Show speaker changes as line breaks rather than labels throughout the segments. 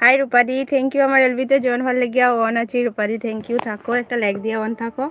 High রূপাদি thank you আমার এলবিতে join হওয়ার লেগিয়া অন আছি রূপাদি থ্যাংক ইউ থাকো একটা লেগ দিয়ে অন থাকো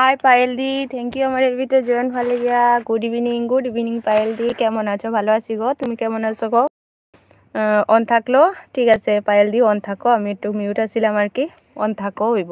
হাই পায়েলদি থ্যাংক ইউ আমার এর ভিতরে জয়েন ভালো গিয়া গুড ইভিনিং গুড ইভিনিং পায়েলদি কেমন আছো ভালো আছি গো তুমি কেমন আছো গো অন থাকলো ঠিক আছে পায়েলদি অন থাকো আমি একটু মিউট আসছিলাম আর কি অন থাকো হইব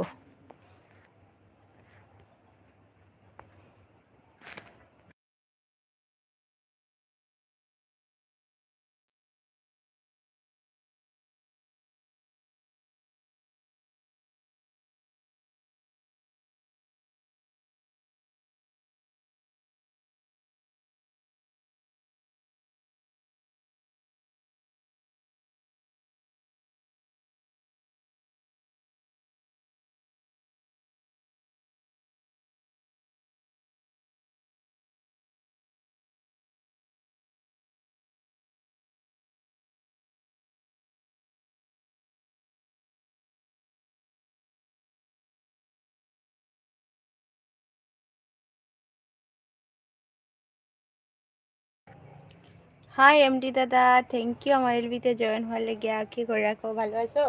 হাই এমডি দাদা থ্যাংক ইউ আমার এলবিতে জয়েন হওয়ার লেগে কি করে রাখো ভালো আছো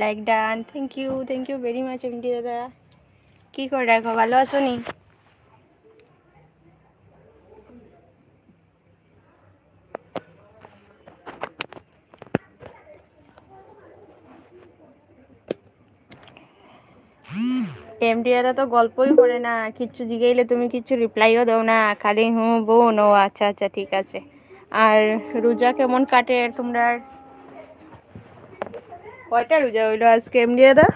like done thank you thank you very much MD দাদা কি করে রাখো ভালো আছো নি ক্যামডিয়ারা তো গল্পই করে না কিচ্ছু জিগাইলে তুমি কিচ্ছু রিপ্লাইও দাও না খালি হুম বোন ও আচ্ছা আচ্ছা ঠিক আছে আর রোজা কেমন কাটে তোমরা কয়টা রোজা হইলো আজকে এমডিয়াদা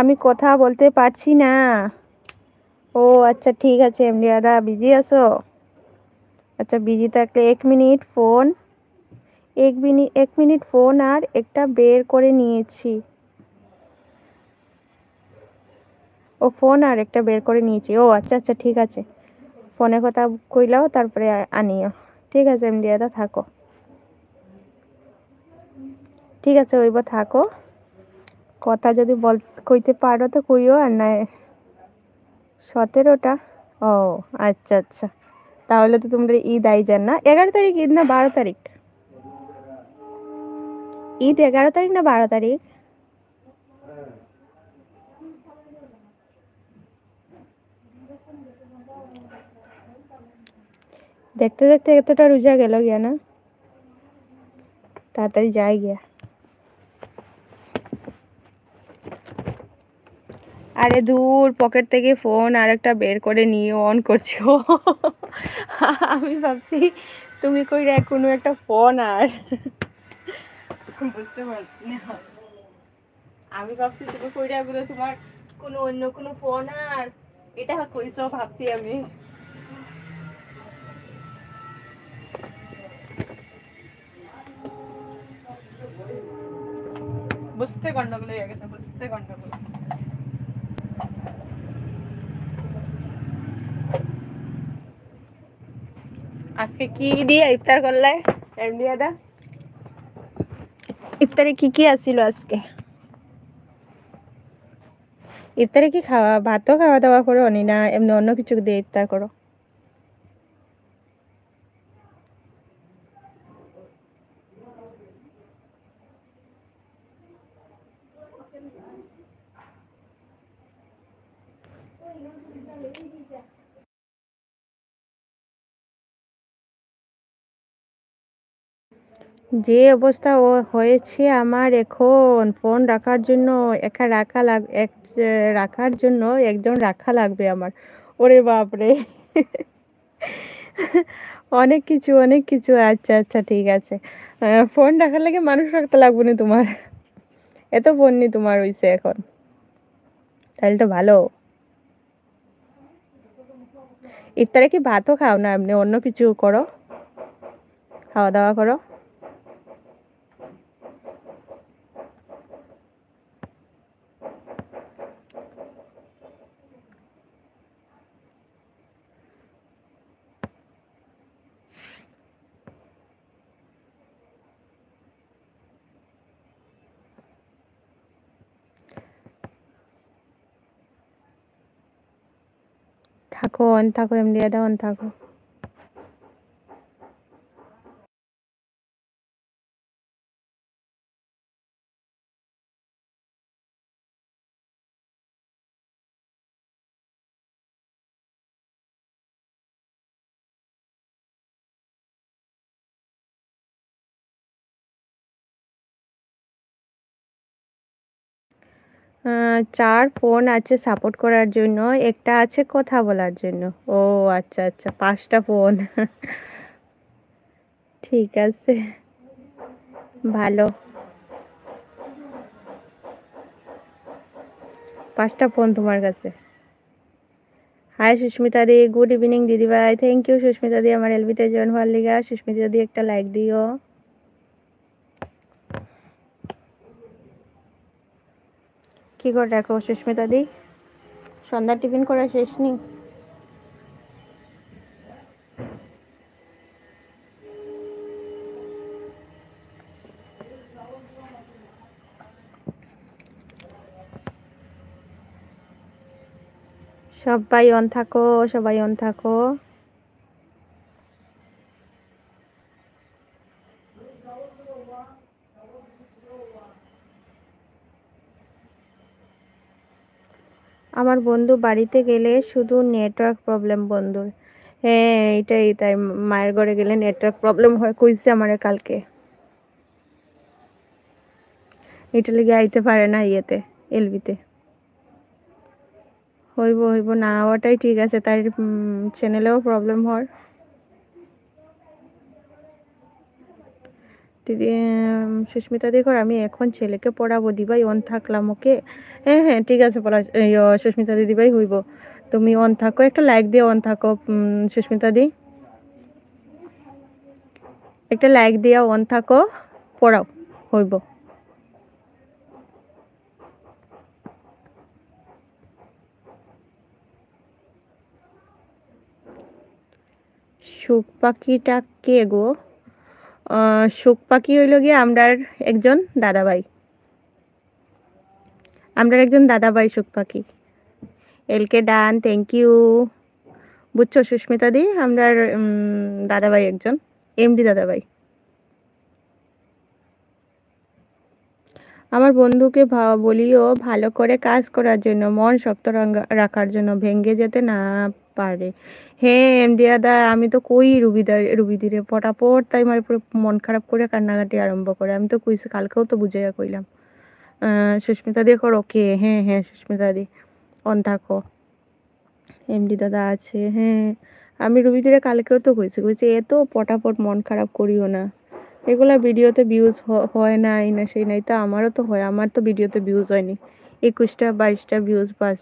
আমি কথা বলতে পারছি না ও আচ্ছা ঠিক আছে দা বিজি আছো আচ্ছা বিজি থাকলে এক মিনিট ফোন এক মিনিট এক মিনিট ফোন আর একটা বের করে নিয়েছি ও ফোন আর একটা বের করে নিয়েছি ও আচ্ছা আচ্ছা ঠিক আছে ফোনে কথা কইলাও তারপরে আনিও ঠিক আছে এমডি দাদা থাকো ঠিক আছে ওইব থাকো কথা যদি বল কইতে পারো তো কইও আর না সতেরোটা ও আচ্ছা আচ্ছা তাহলে তো তোমরা ঈদ যান না এগারো তারিখ ঈদ না বারো তারিখ ঈদ এগারো তারিখ না বারো তারিখ দেখতে দেখতে এতটা রোজা গেল গিয়া না তাড়াতাড়ি যাই গিয়া আরে দূর পকেট থেকে ফোন আর একটা বের করে নিয়ে অন করছো আমি ভাবছি তুমি কই কোনো একটা ফোন আর বুঝতে পারছি না আমি ভাবছি তুমি কই এগুলো তোমার কোনো অন্য কোনো ফোন আর এটা কইছো ভাবছি আমি বুঝতে গন্ডগোল হয়ে গেছে বুঝতে গন্ডগোল আজকে কি দিয়ে ইফতার করলে এমডিয়াদা ইফতারে কি কি আসিল আজকে ইফতারে কি খাওয়া ভাতও খাওয়া দাওয়া করো নি না এমনি অন্য কিছু দিয়ে ইফতার করো যে অবস্থা ও হয়েছে আমার এখন ফোন রাখার জন্য একা রাখা লাগ এক রাখার জন্য একজন রাখা লাগবে আমার ওরে বাপরে অনেক কিছু অনেক কিছু আচ্ছা আচ্ছা ঠিক আছে ফোন রাখার লাগে মানুষ রাখতে লাগবে না তোমার এত ফোন নি তোমার হইছে এখন তাহলে তো ভালো ইফতারে কি ভাতও খাও না এমনি অন্য কিছু করো খাওয়া দাওয়া করো থাকো অন থাকো এমনি এটা অন থাকো চার ফোন আছে সাপোর্ট করার জন্য একটা আছে কথা বলার জন্য ও আচ্ছা আচ্ছা পাঁচটা ফোন ঠিক আছে ভালো পাঁচটা ফোন তোমার কাছে হাই সুস্মিতা দি গুড ইভিনিং দিদিভাই থ্যাংক ইউ সুস্মিতা দি আমার এলবিতে জয়েন হওয়ার লিগা সুস্মিতা দি একটা লাইক দিও কি করে রাখো সুস্মিতা দি সন্ধ্যার টিফিন করা শেষ নি সবাই অন থাকো সবাই অন থাকো আমার বন্ধু বাড়িতে গেলে শুধু নেটওয়ার্ক প্রবলেম বন্ধুর হ্যাঁ এটাই তাই মায়ের ঘরে গেলে নেটওয়ার্ক প্রবলেম হয় কইছে আমারে কালকে এটা লেগে আইতে পারে না ইয়েতে এলবিতে হইব হইব না হওয়াটাই ঠিক আছে তার চ্যানেলেও প্রবলেম হয় দিদি সুস্মিতা দিঘর আমি এখন ছেলেকে পড়াবো দিবাই অন থাকলাম ওকে হ্যাঁ হ্যাঁ ঠিক আছে পড়া সুস্মিতা দিদিভাই হইব তুমি অন থাকো একটা লাইক দিয়ে অন থাকো সুস্মিতা দি একটা লাইক দিয়া অন থাকো পড়াও হইব সুখ পাখিটা কে গো শোক পাখি হইল গিয়ে আমরার একজন দাদাভাই আমরার একজন দাদাভাই শোক পাখি এলকে ডান থ্যাংক ইউ বুঝছো সুস্মিতা দি আমরার দাদাভাই একজন এমডি দাদাভাই আমার বন্ধুকে বলিও ভালো করে কাজ করার জন্য মন শক্ত রাখার জন্য ভেঙে যেতে না পারে হ্যাঁ এমডিয়া দা আমি তো কই রুবিদা রুবিদিরে পটাপট তাই মারে পুরো মন খারাপ করে কান্নাকাটি আরম্ভ করে আমি তো কইছি কালকেও তো বুঝাইয়া কইলাম সুস্মিতা দিয়ে কর ওকে হ্যাঁ হ্যাঁ সুস্মিতা দি অন থাকো এমডি দাদা আছে হ্যাঁ আমি রুবিদিরে কালকেও তো কইছি কইছি এত পটাপট মন খারাপ করিও না এগুলা ভিডিওতে ভিউজ হয় না এই না সেই নাই তা আমারও তো হয় আমার তো ভিডিওতে ভিউজ হয়নি একুশটা বাইশটা ভিউজ বাস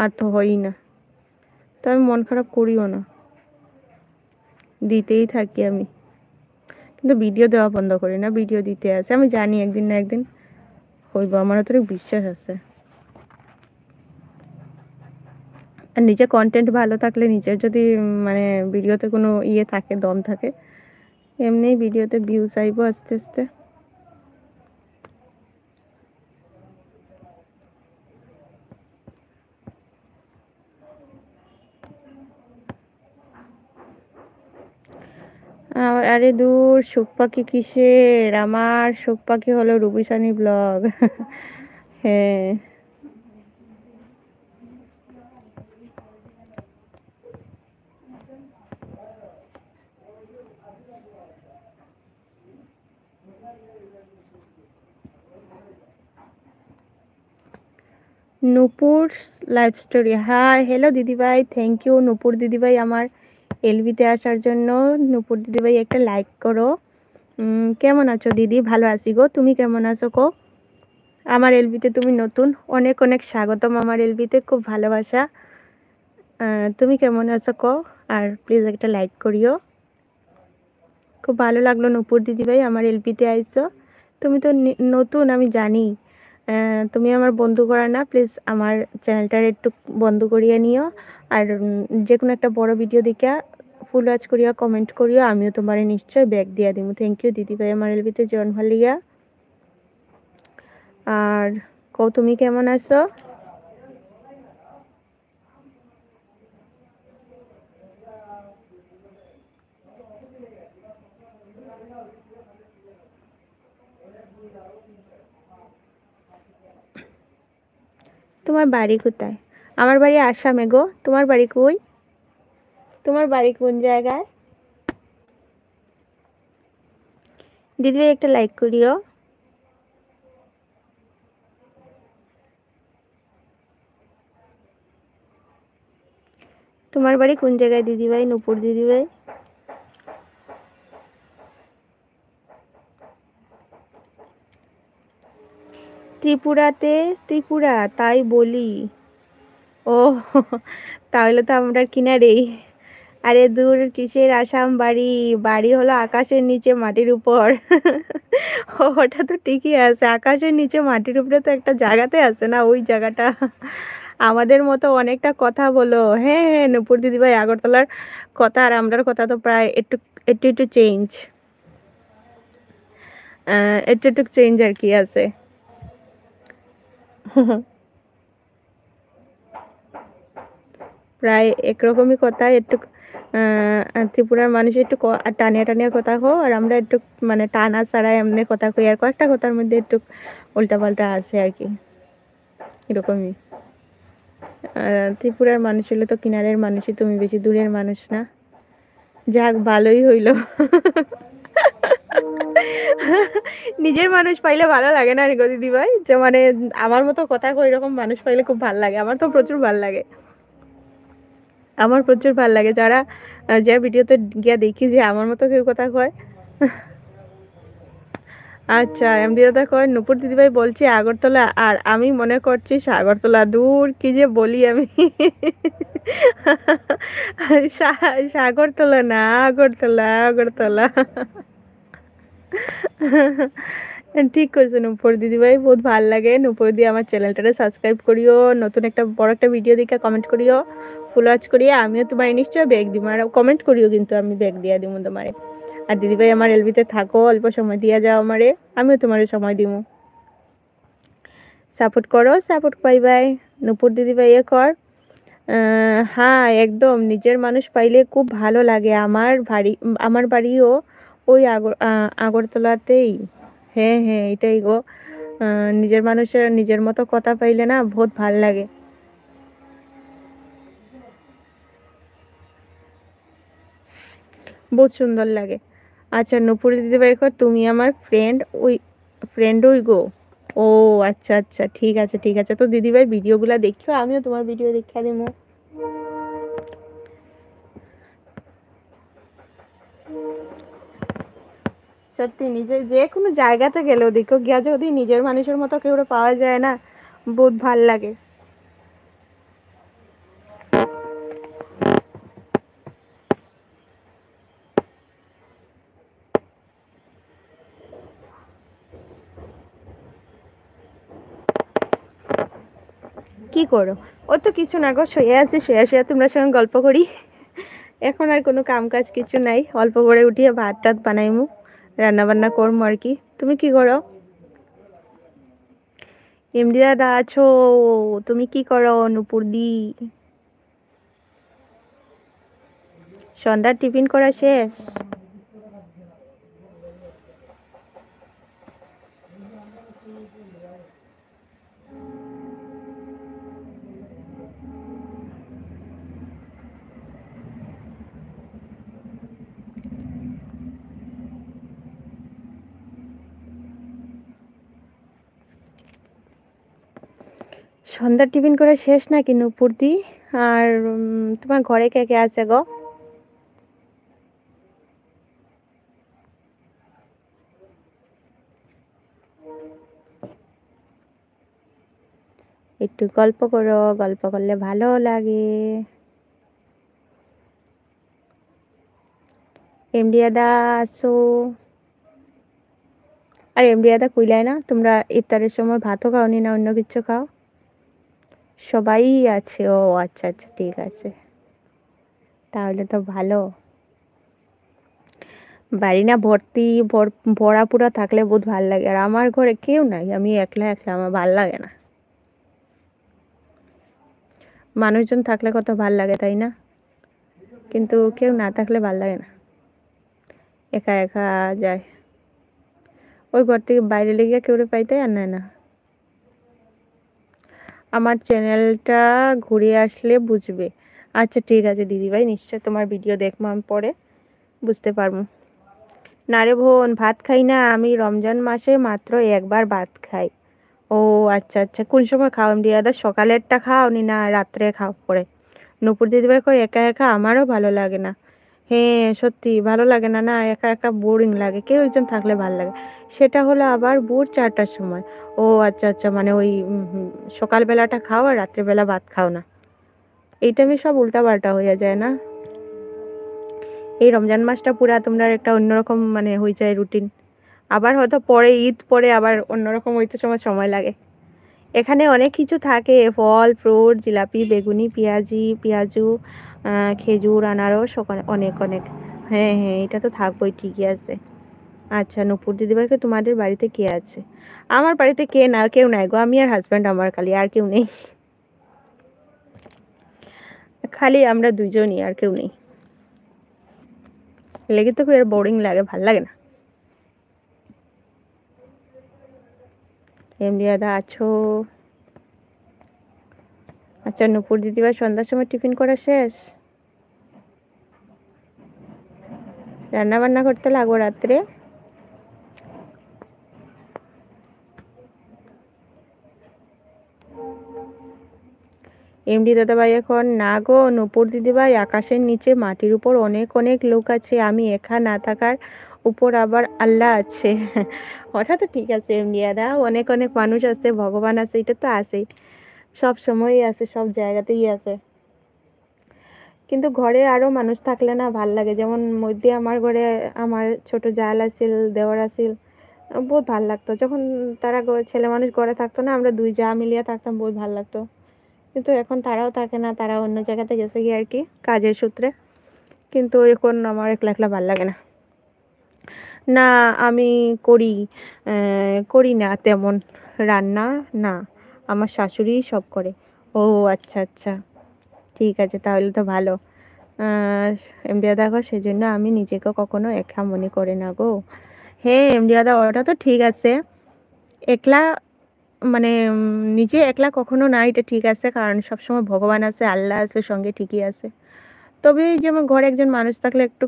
আর তো হয়ই না তো আমি মন খারাপ করিও না দিতেই থাকি আমি কিন্তু ভিডিও দেওয়া বন্ধ করি না ভিডিও দিতে আছে আমি জানি একদিন না একদিন হইব আমার অতটা বিশ্বাস আছে আর নিজে কন্টেন্ট ভালো থাকলে নিজের যদি মানে ভিডিওতে কোনো ইয়ে থাকে দম থাকে এমনি ভিডিওতে ভিউজ আইব আস্তে আস্তে আরে দূর শোক পাখি কিসের আমার শোক পাখি হলো রুবিসানি ব্লগ হ্যাঁ Nupur life story hi hello দিদিভাই থ্যাংক ইউ নূপুর দিদিভাই আমার এলবিতে আসার জন্য নূপুর দিদিভাই একটা লাইক করো কেমন আছো দিদি ভালো আছি গো তুমি কেমন আছো কো আমার এলবিতে তুমি নতুন অনেক অনেক স্বাগতম আমার এলবিতে খুব ভালোবাসা তুমি কেমন আছো কো আর প্লিজ একটা লাইক করিও খুব ভালো লাগলো নূপুর দিদিভাই আমার এলবিতে আইসো তুমি তো নতুন আমি জানি তুমি আমার বন্ধু করা না প্লিজ আমার চ্যানেলটার একটু বন্ধ করিয়া নিও আর যে কোনো একটা বড় ভিডিও দেখিয়া ফুল ওয়াচ করিয়া কমেন্ট করিও আমিও তোমার নিশ্চয় ব্যাগ দিয়া দিব থ্যাংক ইউ দিদি ভাই আমার এলবিতে জয়েন হলিয়া আর কৌ তুমি কেমন আছো তোমার বাড়ি কোথায় আমার বাড়ি আসামে গো তোমার বাড়ি কই তোমার বাড়ি কোন জায়গায় দিদি একটা লাইক করিও তোমার বাড়ি কোন জায়গায় দিদিভাই নূপুর দিদিভাই ত্রিপুরাতে ত্রিপুরা তাই বলি ও তাহলে তো আমরা কিনারেই আরে দূর কিসের আসাম বাড়ি বাড়ি হলো আকাশের নিচে মাটির উপর ওটা তো ঠিকই আছে আকাশের নিচে মাটির উপরে তো একটা জায়গাতে আছে না ওই জায়গাটা আমাদের মতো অনেকটা কথা বলো হ্যাঁ হ্যাঁ, হ্যাঁ নূপুর দিদিভাই আগরতলার কথা আর আমরার কথা তো প্রায় একটু একটু একটু চেঞ্জ একটু একটু চেঞ্জ আর কি আছে প্রায় একরকমই কথা একটু ত্রিপুরার মানুষ একটু টানিয়া টানিয়া কথা কো আর আমরা একটু মানে টানা ছাড়া এমনি কথা কই আর কয়েকটা কথার মধ্যে একটু উল্টাপাল্টা আছে আর কি এরকমই ত্রিপুরার মানুষ হলে তো কিনারের মানুষই তুমি বেশি দূরের মানুষ না যাক ভালোই হইল নিজের মানুষ পাইলে ভালো লাগে না রেগো দিদি ভাই যে মানে আমার মতো কথা কই এরকম মানুষ পাইলে খুব ভালো লাগে আমার তো প্রচুর ভালো লাগে আমার প্রচুর ভালো লাগে যারা যে ভিডিওতে গিয়া দেখি যে আমার মতো কেউ কথা কয় আচ্ছা এমডি দাদা কয় নুপুর দিদিভাই বলছি আগরতলা আর আমি মনে করছি সাগরতলা দূর কি যে বলি আমি সাগরতলা না আগরতলা আগরতলা ঠিক করেছো নূপুর দিদিভাই বহুত ভাল লাগে নুপুর দিয়ে আমার চ্যানেলটারে সাবস্ক্রাইব করিও নতুন একটা বড় একটা ভিডিও দেখে কমেন্ট করিও ফুল ওয়াচ করিও আমিও তোমার নিশ্চয়ই ব্যাগ দিব আর কমেন্ট করিও কিন্তু আমি ব্যাগ দিয়া দিব তোমারে আর দিদিভাই আমার এলবিতে থাকো অল্প সময় দিয়া যাও আমারে আমিও তোমার সময় দিব সাপোর্ট করো সাপোর্ট পাই ভাই নূপুর দিদিভাই এ কর হ্যাঁ একদম নিজের মানুষ পাইলে খুব ভালো লাগে আমার বাড়ি আমার বাড়িও ওই আগর আগরতলাতেই হ্যাঁ হ্যাঁ এটাই গো নিজের মানুষের নিজের মতো কথা পাইলে না বহুত ভাল লাগে বহুত সুন্দর লাগে আচ্ছা নুপুর দিদিভাই কর তুমি আমার ফ্রেন্ড ওই ফ্রেন্ড ওই গো ও আচ্ছা আচ্ছা ঠিক আছে ঠিক আছে তো দিদিভাই ভিডিওগুলো দেখিও আমিও তোমার ভিডিও দেখা দিব সত্যি নিজে যে কোনো জায়গাতে গেলে ওদিকে গিয়া যদি নিজের মানুষের মতো কেউ পাওয়া যায় না বহুত ভাল লাগে কি করো ও তো কিছু না গো শুয়ে আছে শুয়ে শুয়ে তোমরা সঙ্গে গল্প করি এখন আর কোনো কাম কাজ কিছু নাই অল্প করে উঠিয়ে ভাত টাত বানাইমু রান্নাবান্না করবো আর কি তুমি কি করো এমডি দাদা আছো তুমি কি করো দি সন্ধ্যার টিফিন করা শেষ সন্ধ্যার টিফিন করে শেষ নাকি নুপুর দি আর তোমার ঘরে কে কে আছে গো একটু গল্প করো গল্প করলে ভালো লাগে এমডিয়াদা আসো আর এমডিয়াদা কুইলায় না তোমরা ইফতারের সময় ভাতও খাওনি না অন্য কিছু খাও সবাই আছে ও আচ্ছা আচ্ছা ঠিক আছে তাহলে তো ভালো বাড়ি না ভর্তি ভরা পুরা থাকলে বহুত ভাল লাগে আর আমার ঘরে কেউ নাই আমি একলা একলা আমার ভাল লাগে না মানুষজন থাকলে কত ভাল লাগে তাই না কিন্তু কেউ না থাকলে ভাল লাগে না একা একা যায় ওই ঘর থেকে বাইরে লেগে কেউ পাইতে আর নেয় না আমার চ্যানেলটা ঘুরে আসলে বুঝবে আচ্ছা ঠিক আছে দিদিভাই নিশ্চয় তোমার ভিডিও দেখবো আমি পরে বুঝতে পারবো না রে বোন ভাত খাই না আমি রমজান মাসে মাত্র একবার ভাত খাই ও আচ্ছা আচ্ছা কোন সময় খাও এমডি দাদা সকালেরটা খাও নি না রাত্রে খাও পরে নুপুর দিদিভাই করে একা একা আমারও ভালো লাগে না হ্যাঁ সত্যি ভালো লাগে না না একা একা বোরিং লাগে কেউ একজন থাকলে ভালো লাগে সেটা হলো আবার ভোর চারটার সময় ও আচ্ছা আচ্ছা মানে ওই সকালবেলাটা খাও আর রাত্রেবেলা ভাত খাও না এইটা আমি সব উল্টাপাল্টা হয়ে যায় না এই রমজান মাসটা পুরা তোমরা একটা অন্যরকম মানে হয়ে যায় রুটিন আবার হয়তো পরে ঈদ পরে আবার অন্যরকম হইতে সময় সময় লাগে এখানে অনেক কিছু থাকে ফল ফ্রুট জিলাপি বেগুনি পেঁয়াজি পেঁয়াজু খেজুর আনারস ওখানে অনেক অনেক হ্যাঁ হ্যাঁ এটা তো থাকবোই ঠিকই আছে আচ্ছা নূপুর দিদিভাইকে তোমাদের বাড়িতে কে আছে আমার বাড়িতে কে না কেউ নাই গো আমি আর হাজব্যান্ড আমার খালি আর কেউ নেই খালি আমরা দুজনই আর কেউ নেই লেগে তো খুব বোরিং লাগে ভাল লাগে না এমনি দাদা আছো আচ্ছা নূপুর দিদিভাই সন্ধ্যার সময় টিফিন করা শেষ রান্না বান্না করতে লাগবো রাত্রে এমডি দাদাভাই এখন না গো নূপুর দিদিভাই আকাশের নিচে মাটির উপর অনেক অনেক লোক আছে আমি একা না থাকার উপর আবার আল্লাহ আছে ওটা তো ঠিক আছে এমডি দাদা অনেক অনেক মানুষ আছে ভগবান আছে এটা তো আসেই সব সময়ই আছে সব জায়গাতেই আছে কিন্তু ঘরে আরও মানুষ থাকলে না ভাল লাগে যেমন মধ্যে আমার ঘরে আমার ছোট জাল আসিল দেওয়ার আসিল বহুত ভাল লাগতো যখন তারা ছেলে মানুষ ঘরে থাকতো না আমরা দুই যা মিলিয়ে থাকতাম বহুত ভাল লাগতো কিন্তু এখন তারাও থাকে না তারা অন্য জায়গাতে গেছে গিয়ে আর কি কাজের সূত্রে কিন্তু এখন আমার একলা একলা ভাল লাগে না না আমি করি করি না তেমন রান্না না আমার শাশুড়ি সব করে ও আচ্ছা আচ্ছা ঠিক আছে তাহলে তো ভালো এমডিয়া দেখো সেজন্য আমি নিজেকে কখনো একা মনে করে না গো হ্যাঁ এমডিয়া দা ওটা তো ঠিক আছে একলা মানে নিজে একলা কখনো না এটা ঠিক আছে কারণ সবসময় ভগবান আছে আল্লাহ আছে সঙ্গে ঠিকই আছে তবে যেমন ঘরে একজন মানুষ থাকলে একটু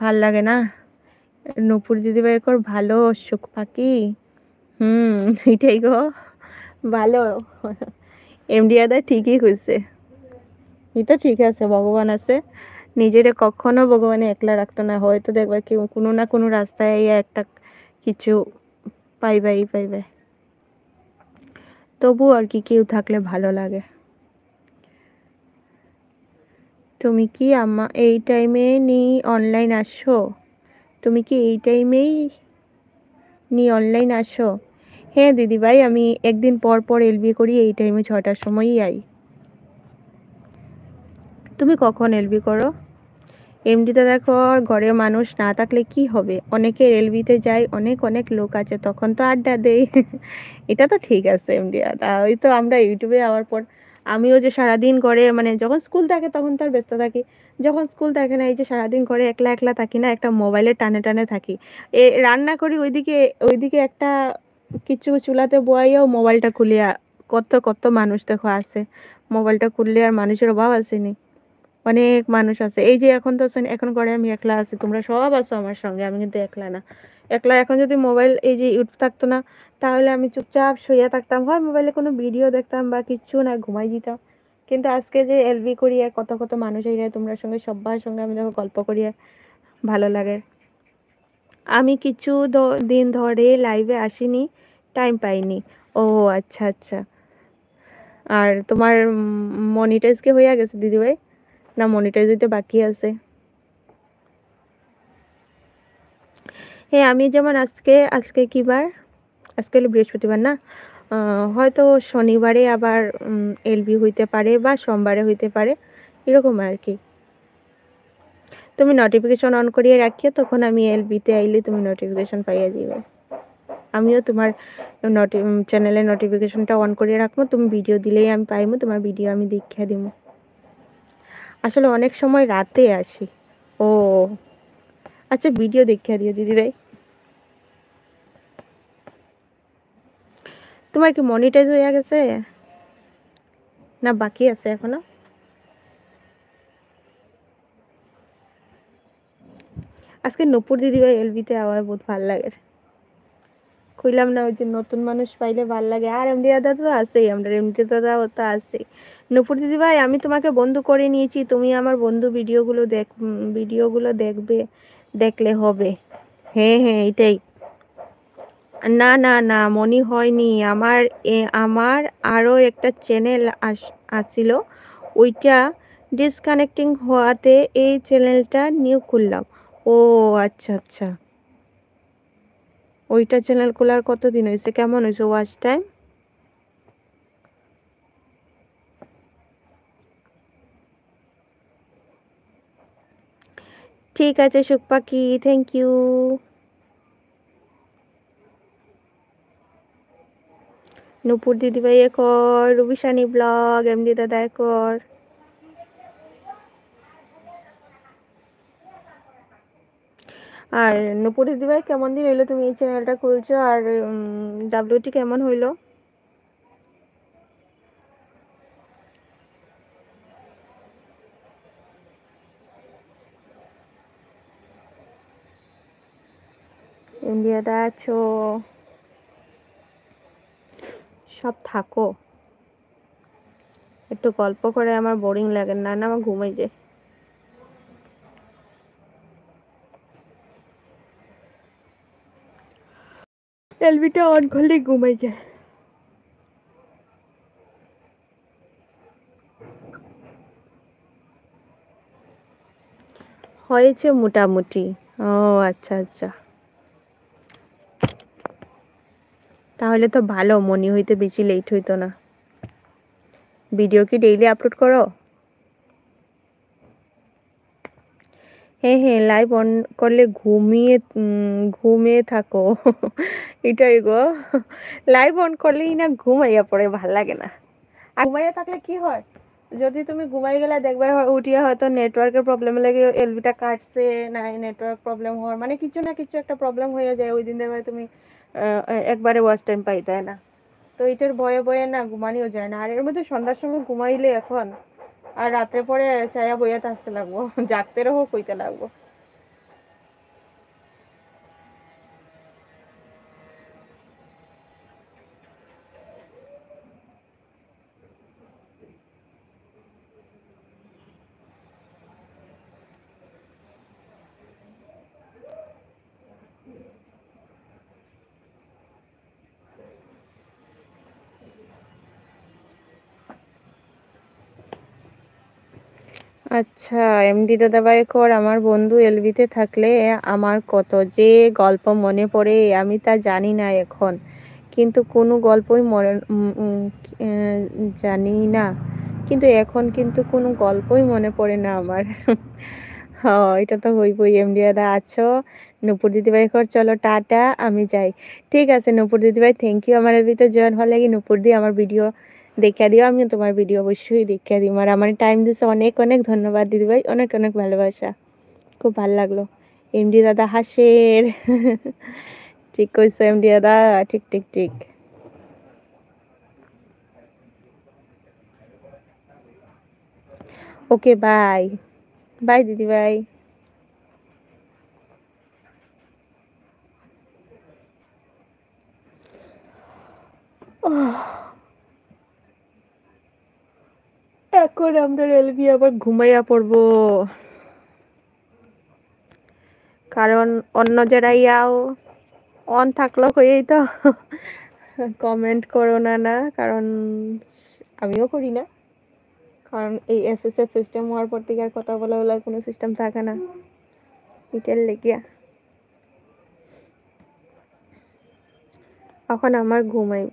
ভাল লাগে না নূপুর দিদিভাই কর ভালো সুখ পাখি হুম এটাই গো ভালো এমডি আদা ঠিকই কইছে এটা ঠিক আছে ভগবান আছে নিজেরা কখনো ভগবানে একলা রাখতো না হয়তো দেখবা কেউ কোনো না কোনো রাস্তায় একটা কিছু পাইবাই পাইবে তবু আর কি কেউ থাকলে ভালো লাগে তুমি কি আমা এই টাইমে নি অনলাইন আসো তুমি কি এই টাইমেই নি অনলাইন আসো হ্যাঁ দিদিভাই আমি একদিন পর পর এলবি করি এই টাইমে ছটার সময়ই আই তুমি কখন এলবি করো এমডিতে দেখো ঘরে মানুষ না থাকলে কি হবে অনেকে বিতে যায় অনেক অনেক লোক আছে তখন তো আড্ডা দেই এটা তো ঠিক আছে এমডি ওই তো আমরা ইউটিউবে আওয়ার পর আমিও যে সারাদিন ঘরে মানে যখন স্কুল থাকে তখন তার ব্যস্ত থাকি যখন স্কুল থাকে না এই যে সারাদিন ঘরে একলা একলা থাকি না একটা মোবাইলের টানে টানে থাকি এ রান্না করি ওইদিকে ওইদিকে একটা কিছু চুলাতে বয়াইয়াও মোবাইলটা খুলিয়া কত কত মানুষ দেখো আছে মোবাইলটা খুললে আর মানুষের অভাব আসেনি অনেক মানুষ আছে এই যে এখন তো এখন করে আমি একলা আছি তোমরা সব আছো আমার সঙ্গে আমি কিন্তু একলা না একলা এখন যদি মোবাইল এই যে ইউটিউব থাকতো না তাহলে আমি চুপচাপ শুয়ে থাকতাম হয় মোবাইলে কোনো ভিডিও দেখতাম বা কিছু না ঘুমাই দিতাম কিন্তু আজকে যে এলবি করিয়া কত কত মানুষ এই তোমরা সঙ্গে সবার সঙ্গে আমি দেখো গল্প করিয়া ভালো লাগে আমি কিছু দিন ধরে লাইভে আসিনি টাইম পাইনি ও আচ্ছা আচ্ছা আর তোমার মনিটাইজ কি হয়ে গেছে দিদিভাই না মনিটাইজ হইতে বাকি আছে হ্যাঁ আমি যেমন আজকে আজকে কি বার আজকে হলো বৃহস্পতিবার না হয়তো শনিবারে আবার এলবি হইতে পারে বা সোমবারে হইতে পারে এরকম আর কি তুমি নোটিফিকেশন অন করিয়ে রাখিও তখন আমি এল বিতে আইলে তুমি নোটিফিকেশন পাইয়া যাবে আমিও তোমার নটি চ্যানেলের নোটিফিকেশনটা অন করিয়ে রাখবো তুমি ভিডিও দিলেই আমি পাইমো তোমার ভিডিও আমি দীক্ষা দিব আসলে অনেক সময় রাতে আসি ও আচ্ছা ভিডিও দীক্ষা দিও দিদি ভাই তোমার কি মনিটাইজ হয়ে গেছে না বাকি আছে এখনো আজকে নূপুর দিদিভাই এলবিতে আমার বহুত ভাল লাগে কইলাম না ওই যে নতুন মানুষ পাইলে ভাল লাগে আর এমডি দাদা তো আছেই আমরা এমডি দাদা ও তো আছেই নূপুর দিদিভাই আমি তোমাকে বন্ধু করে নিয়েছি তুমি আমার বন্ধু ভিডিওগুলো দেখ ভিডিওগুলো দেখবে দেখলে হবে হ্যাঁ হ্যাঁ এটাই না না না মনে হয়নি আমার আমার আরও একটা চ্যানেল আস আসছিল ওইটা ডিসকানেক্টিং হওয়াতে এই চ্যানেলটা নিউ খুললাম ও আচ্ছা আচ্ছা ওইটা চ্যানেল খোলার কতদিন হয়েছে কেমন হয়েছে ওয়াচ টাইম ঠিক আছে সুখ পাখি থ্যাংক ইউ নুপুর দিদিভাই কর রুবিশানি ব্লগ এমডি দাদা কর আর নুপুরি দিবাই কেমন দিন হইলো তুমি এই চ্যানেলটা খুলছো আর ডাব্লিউটি কেমন হইলো ইন্ডিয়াতে আছো সব থাকো একটু গল্প করে আমার বোরিং লাগে না না আমার ঘুমে যায় এলবিটা অন করলে ঘুমাই যায় হয়েছে মোটামুটি ও আচ্ছা আচ্ছা তাহলে তো ভালো মনে হইতে বেশি লেট হইতো না ভিডিও কি ডেইলি আপলোড করো হ্যাঁ হ্যাঁ লাইভ অন করলে ঘুমিয়ে ঘুমিয়ে থাকো এটাই গো লাইভ অন করলেই না ঘুমাইয়া পড়ে ভাল লাগে না আর ঘুমাইয়া থাকলে কি হয় যদি তুমি ঘুমাই গেলে দেখবে উঠিয়া হয়তো নেটওয়ার্কের প্রবলেম লাগে এলবিটা কাটছে না নেটওয়ার্ক প্রবলেম হওয়ার মানে কিছু না কিছু একটা প্রবলেম হয়ে যায় ওই দিন দেখবে তুমি একবারে ওয়াচ টাইম পাই তাই না তো এটার ভয়ে ভয়ে না ঘুমানিও যায় না আর এর মধ্যে সন্ধ্যার সময় ঘুমাইলে এখন আর রাত্রে পরে চায়া বইয়া থাকতে লাগবো জাগতেরও হোক কইতে লাগবো আচ্ছা এমডি কর আমার বন্ধু এলবিতে থাকলে আমার কত যে গল্প মনে পড়ে আমি তা জানি না এখন কিন্তু কোনো গল্পই মনে জানি না কিন্তু এখন কিন্তু কোনো গল্পই মনে পড়ে না আমার হ এটা তো হইব এমডি দাদা আছো নূপুর দিদিভাই কর চলো টাটা আমি যাই ঠিক আছে নূপুর দিদিভাই থ্যাংক ইউ আমার এলবিতে জয়েন হওয়ার লাগে নূপুর দি আমার ভিডিও দেখা দিও আমিও তোমার ভিডিও অবশ্যই দেখা দিব আর আমার টাইম দিয়েছে অনেক অনেক ধন্যবাদ দিদি ভাই অনেক অনেক ভালোবাসা খুব ভালো লাগলো এমডি দাদা হাসের ঠিক কইছো এমডি দাদা ঠিক ঠিক ঠিক ওকে বাই বাই ভাই Oh. এখন আমরা রেলভি আবার ঘুমাইয়া পড়ব কারণ অন্য যারা ইয়াও অন থাকলো হয়েই তো কমেন্ট করো না না কারণ আমিও করি না কারণ এই এসএসএস সিস্টেম হওয়ার পর থেকে আর কথা বলা বলার কোনো সিস্টেম থাকে না ইটেল লেগিয়া এখন আমার ঘুমাইব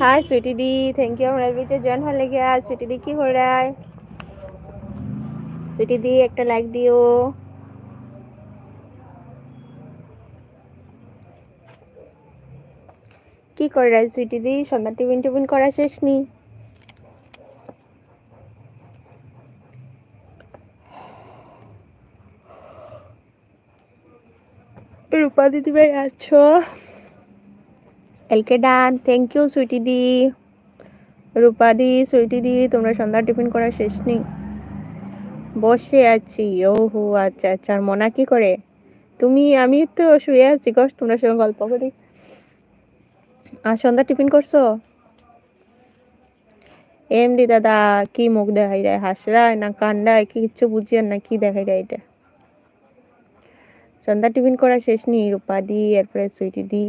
হাই সুইটি দি থ্যাংক ইউ আমার ভিডিওতে জয়েন হওয়ার লেগে
সুইটি দি কি করায় সুইটি দি একটা লাইক দিও কি করায় সুইটি দি সন্ধ্যা টিফিন টিফিন করা শেষ নি রূপা দিদি ভাই আছো এলকে ডান থ্যাংক ইউ সুইটিদি রূপাদি সুইটিদি তোমরা সন্ধ্যার টিফিন করা শেষ নেই বসে আছি ও হো আচ্ছা আচ্ছা আর মনা কি করে তুমি আমি তো শুয়ে আছি কস তোমরা সঙ্গে গল্প করি আর সন্ধ্যা টিফিন করছো এমডি দাদা কি মুখ দেখাই দেয় হাসরায় না কান্ডায় কি কিচ্ছু বুঝি আর না কি দেখাই যায় এটা সন্ধ্যা টিফিন করা শেষ নি রূপা দি এরপরে সুইটি দি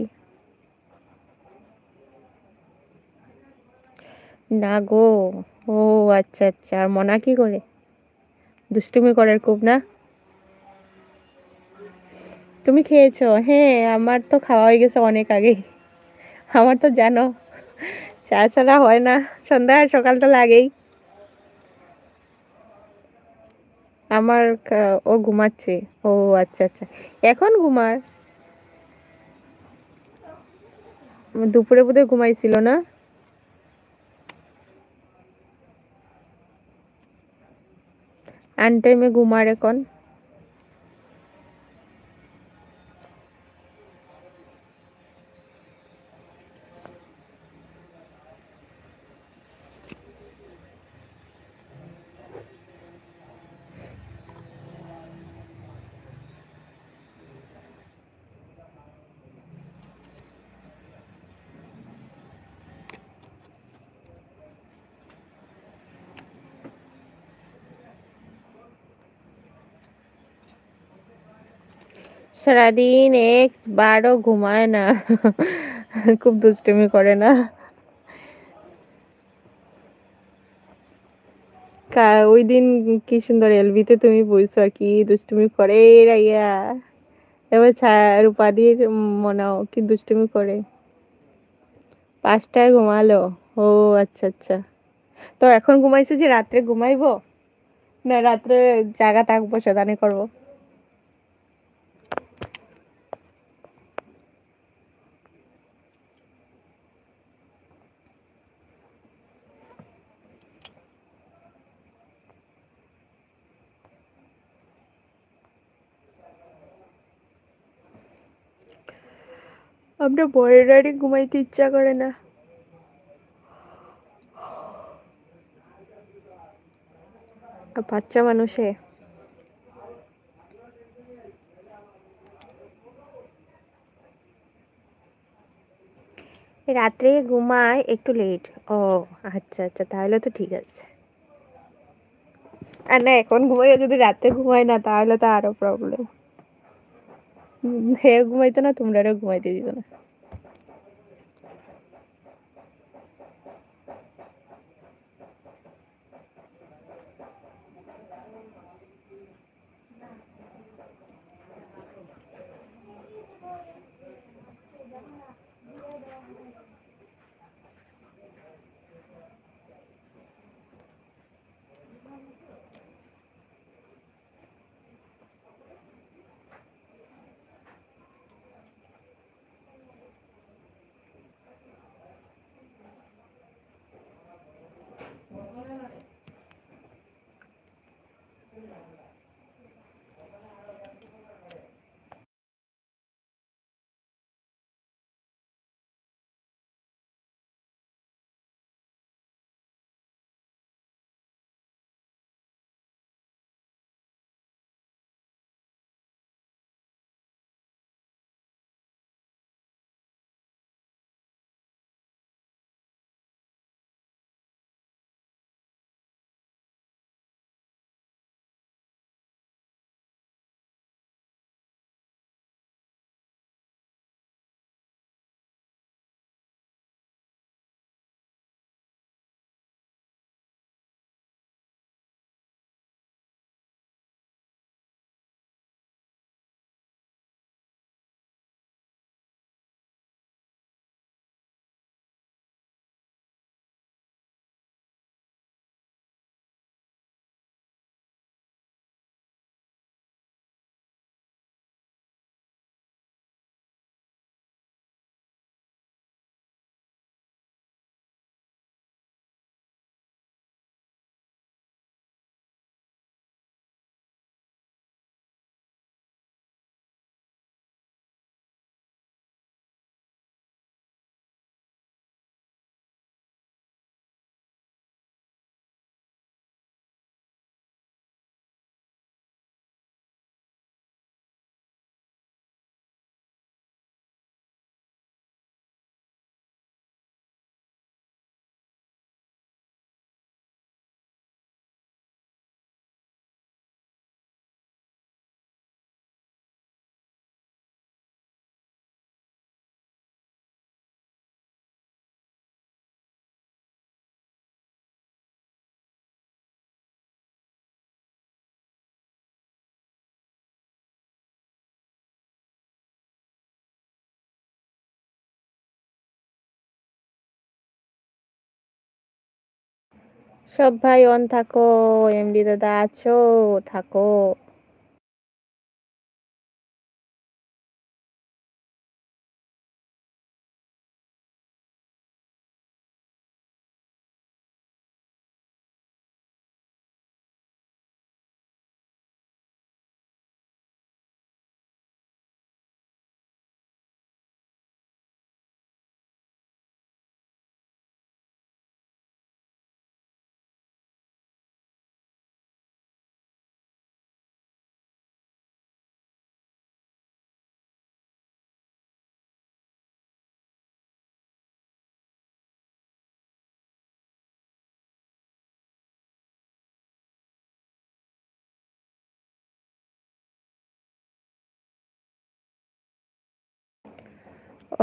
না গো ও আচ্ছা আচ্ছা আর মনা কি করে দুষ্টুমি করার খুব না তুমি খেয়েছো হ্যাঁ আমার তো খাওয়া হয়ে গেছে অনেক আগে আমার তো জানো চা ছাড়া হয় না সন্ধ্যা আর সকাল তো লাগেই আমার ও ঘুমাচ্ছে ও আচ্ছা আচ্ছা এখন ঘুমার দুপুরে বোধহয় ঘুমাইছিল না আন টাইমে ঘুমার এখন সারাদিন একবারও ঘুমায় না খুব দুষ্টুমি করে না ওই দিন কি সুন্দর এলবিতে তুমি বুঝছো আর কি দুষ্টুমি করে রাইয়া এবার রূপাদির মনাও কি দুষ্টুমি করে পাঁচটায় ঘুমালো ও আচ্ছা আচ্ছা তো এখন ঘুমাইছে যে রাত্রে ঘুমাইবো না রাত্রে জায়গা থাকবো সেদানে করবো আমরা বরের রাইডে ঘুমাইতে ইচ্ছা করে না বাচ্চা মানুষে রাত্রে ঘুমায় একটু লেট ও আচ্ছা আচ্ছা তাহলে তো ঠিক আছে আর না এখন ঘুমাই যদি রাতে ঘুমায় না তাহলে তো আরো প্রবলেম হে ঘুমাইতো না তোমরা ঘুমাইতে দিত না
সব
ভাই অন থাকো এমডি দাদা আছো থাকো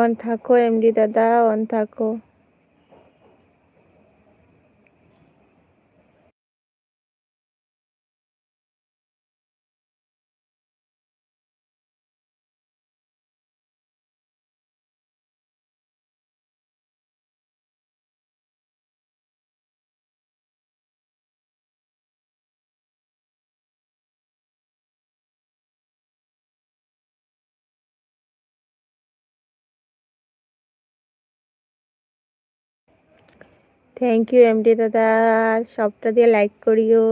ontako emlida da ontako thank you M D দাদা সবটা দিয়ে লাইক করিও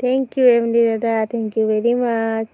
থ্যাংক ইউ এম ডি দাদা thank you very much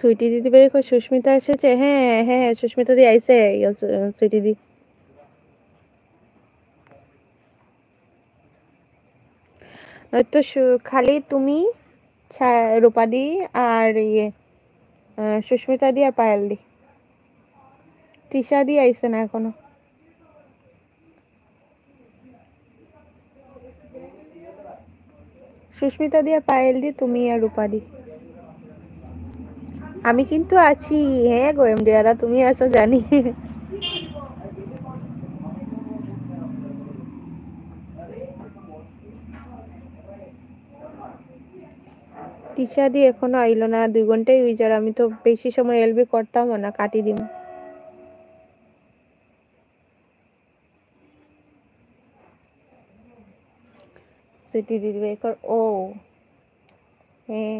Sweety দিদি ভাই
সুস্মিতা এসেছে হ্যাঁ হ্যাঁ, হ্যাঁ সুস্মিতা দি আইসে সুইটি দি তো খালি তুমি রূপাদি আর ইয়ে সুস্মিতা দি আর পায়াল দি তৃষা দি আইসে না এখনো সুস্মিতা দি আর পায়েল দি তুমি আর রূপাদি আমি কিন্তু আছি হ্যাঁ গো এম তুমি আছো জানি তিশাদি এখনো আইলো না দুই ঘন্টায় উইজার আমি তো বেশি সময় এলবি করতামও না কাটি দিম সুইটি দিদি ও হ্যাঁ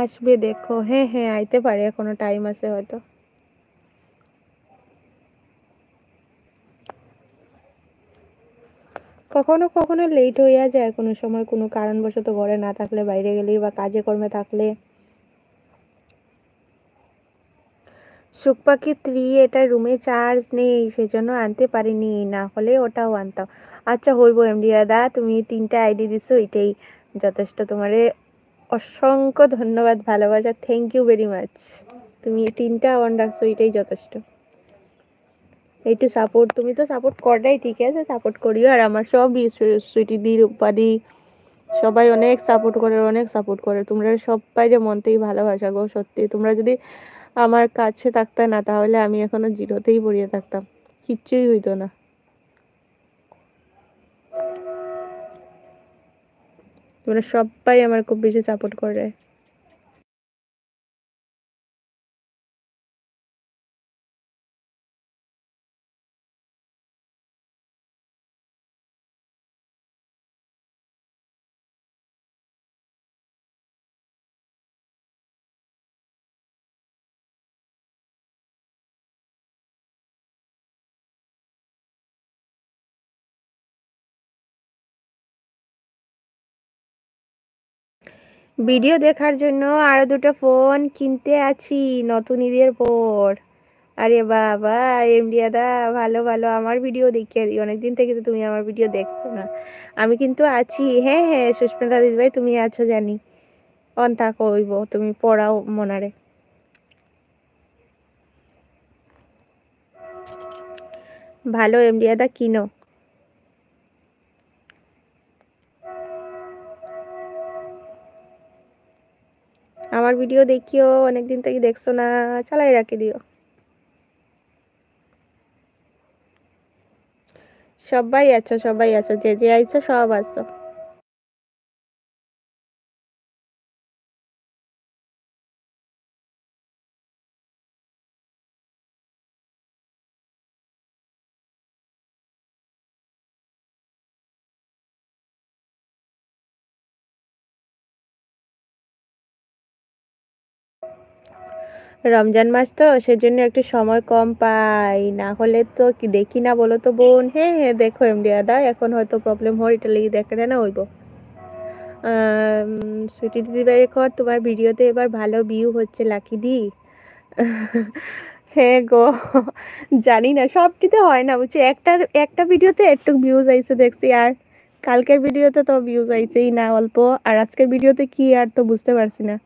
আসবে দেখো হ্যাঁ হ্যাঁ আইতে পারে এখনো টাইম আছে হয়তো কখনো কখনো লেট হইয়া যায় কোনো সময় কোনো কারণবশত ঘরে না থাকলে বাইরে গেলে বা কাজে কর্মে থাকলে সুখপাখি থ্রি এটা রুমে চার্জ নেই সেজন্য আনতে পারিনি না হলে ওটাও আনতাম আচ্ছা হইব এমডি দাদা তুমি তিনটা আইডি দিছো এটাই যথেষ্ট তোমারে অসংখ্য ধন্যবাদ ভালোবাসা থ্যাংক ইউ ভেরি মাচ তুমি তিনটা অন রাখছো এটাই যথেষ্ট একটু সাপোর্ট তুমি তো সাপোর্ট করাই ঠিক আছে সাপোর্ট করিও আর আমার সব সুইটিদি রূপাদি সবাই অনেক সাপোর্ট করে অনেক সাপোর্ট করে তোমরা সবাই যে মনতেই ভালোবাসা গো সত্যি তোমরা যদি আমার কাছে থাকতে না তাহলে আমি এখনো জিরোতেই পড়িয়ে থাকতাম কিচ্ছুই হইতো না তোমরা মানে সবাই আমার খুব
বেশি সাপোর্ট করে
ভিডিও দেখার জন্য আরো দুটো ফোন কিনতে আছি নতুন ঈদের পর আরে বাবা এমডি দা ভালো ভালো আমার ভিডিও দেখে দিই অনেকদিন থেকে তো তুমি আমার ভিডিও দেখছো না আমি কিন্তু আছি হ্যাঁ হ্যাঁ সুস্মিতা ভাই তুমি আছো জানি অন থাকো হইব তুমি পড়াও মনারে ভালো এমডি দা কিনো আমার ভিডিও দেখিও অনেকদিন থেকে দেখছো না চালাই রাখি দিও সবাই
আছো সবাই আছো যে যে আইছো সব আছো রমজান মাস তো
সেজন্য একটু সময় কম পাই না হলে তো কি দেখি না বলো তো বোন হ্যাঁ হ্যাঁ দেখো এমডি আদা এখন হয়তো প্রবলেম হয় এটা লেগে দেখে না ওইব সুটি দিদিভাই কর তোমার ভিডিওতে এবার ভালো ভিউ হচ্ছে লাকি দি হ্যাঁ গো জানি না কিছু হয় না বুঝছি একটা একটা ভিডিওতে একটু ভিউজ আইসে দেখছি আর কালকের ভিডিওতে তো ভিউজ আইছেই না অল্প আর আজকের ভিডিওতে কি আর তো বুঝতে পারছি না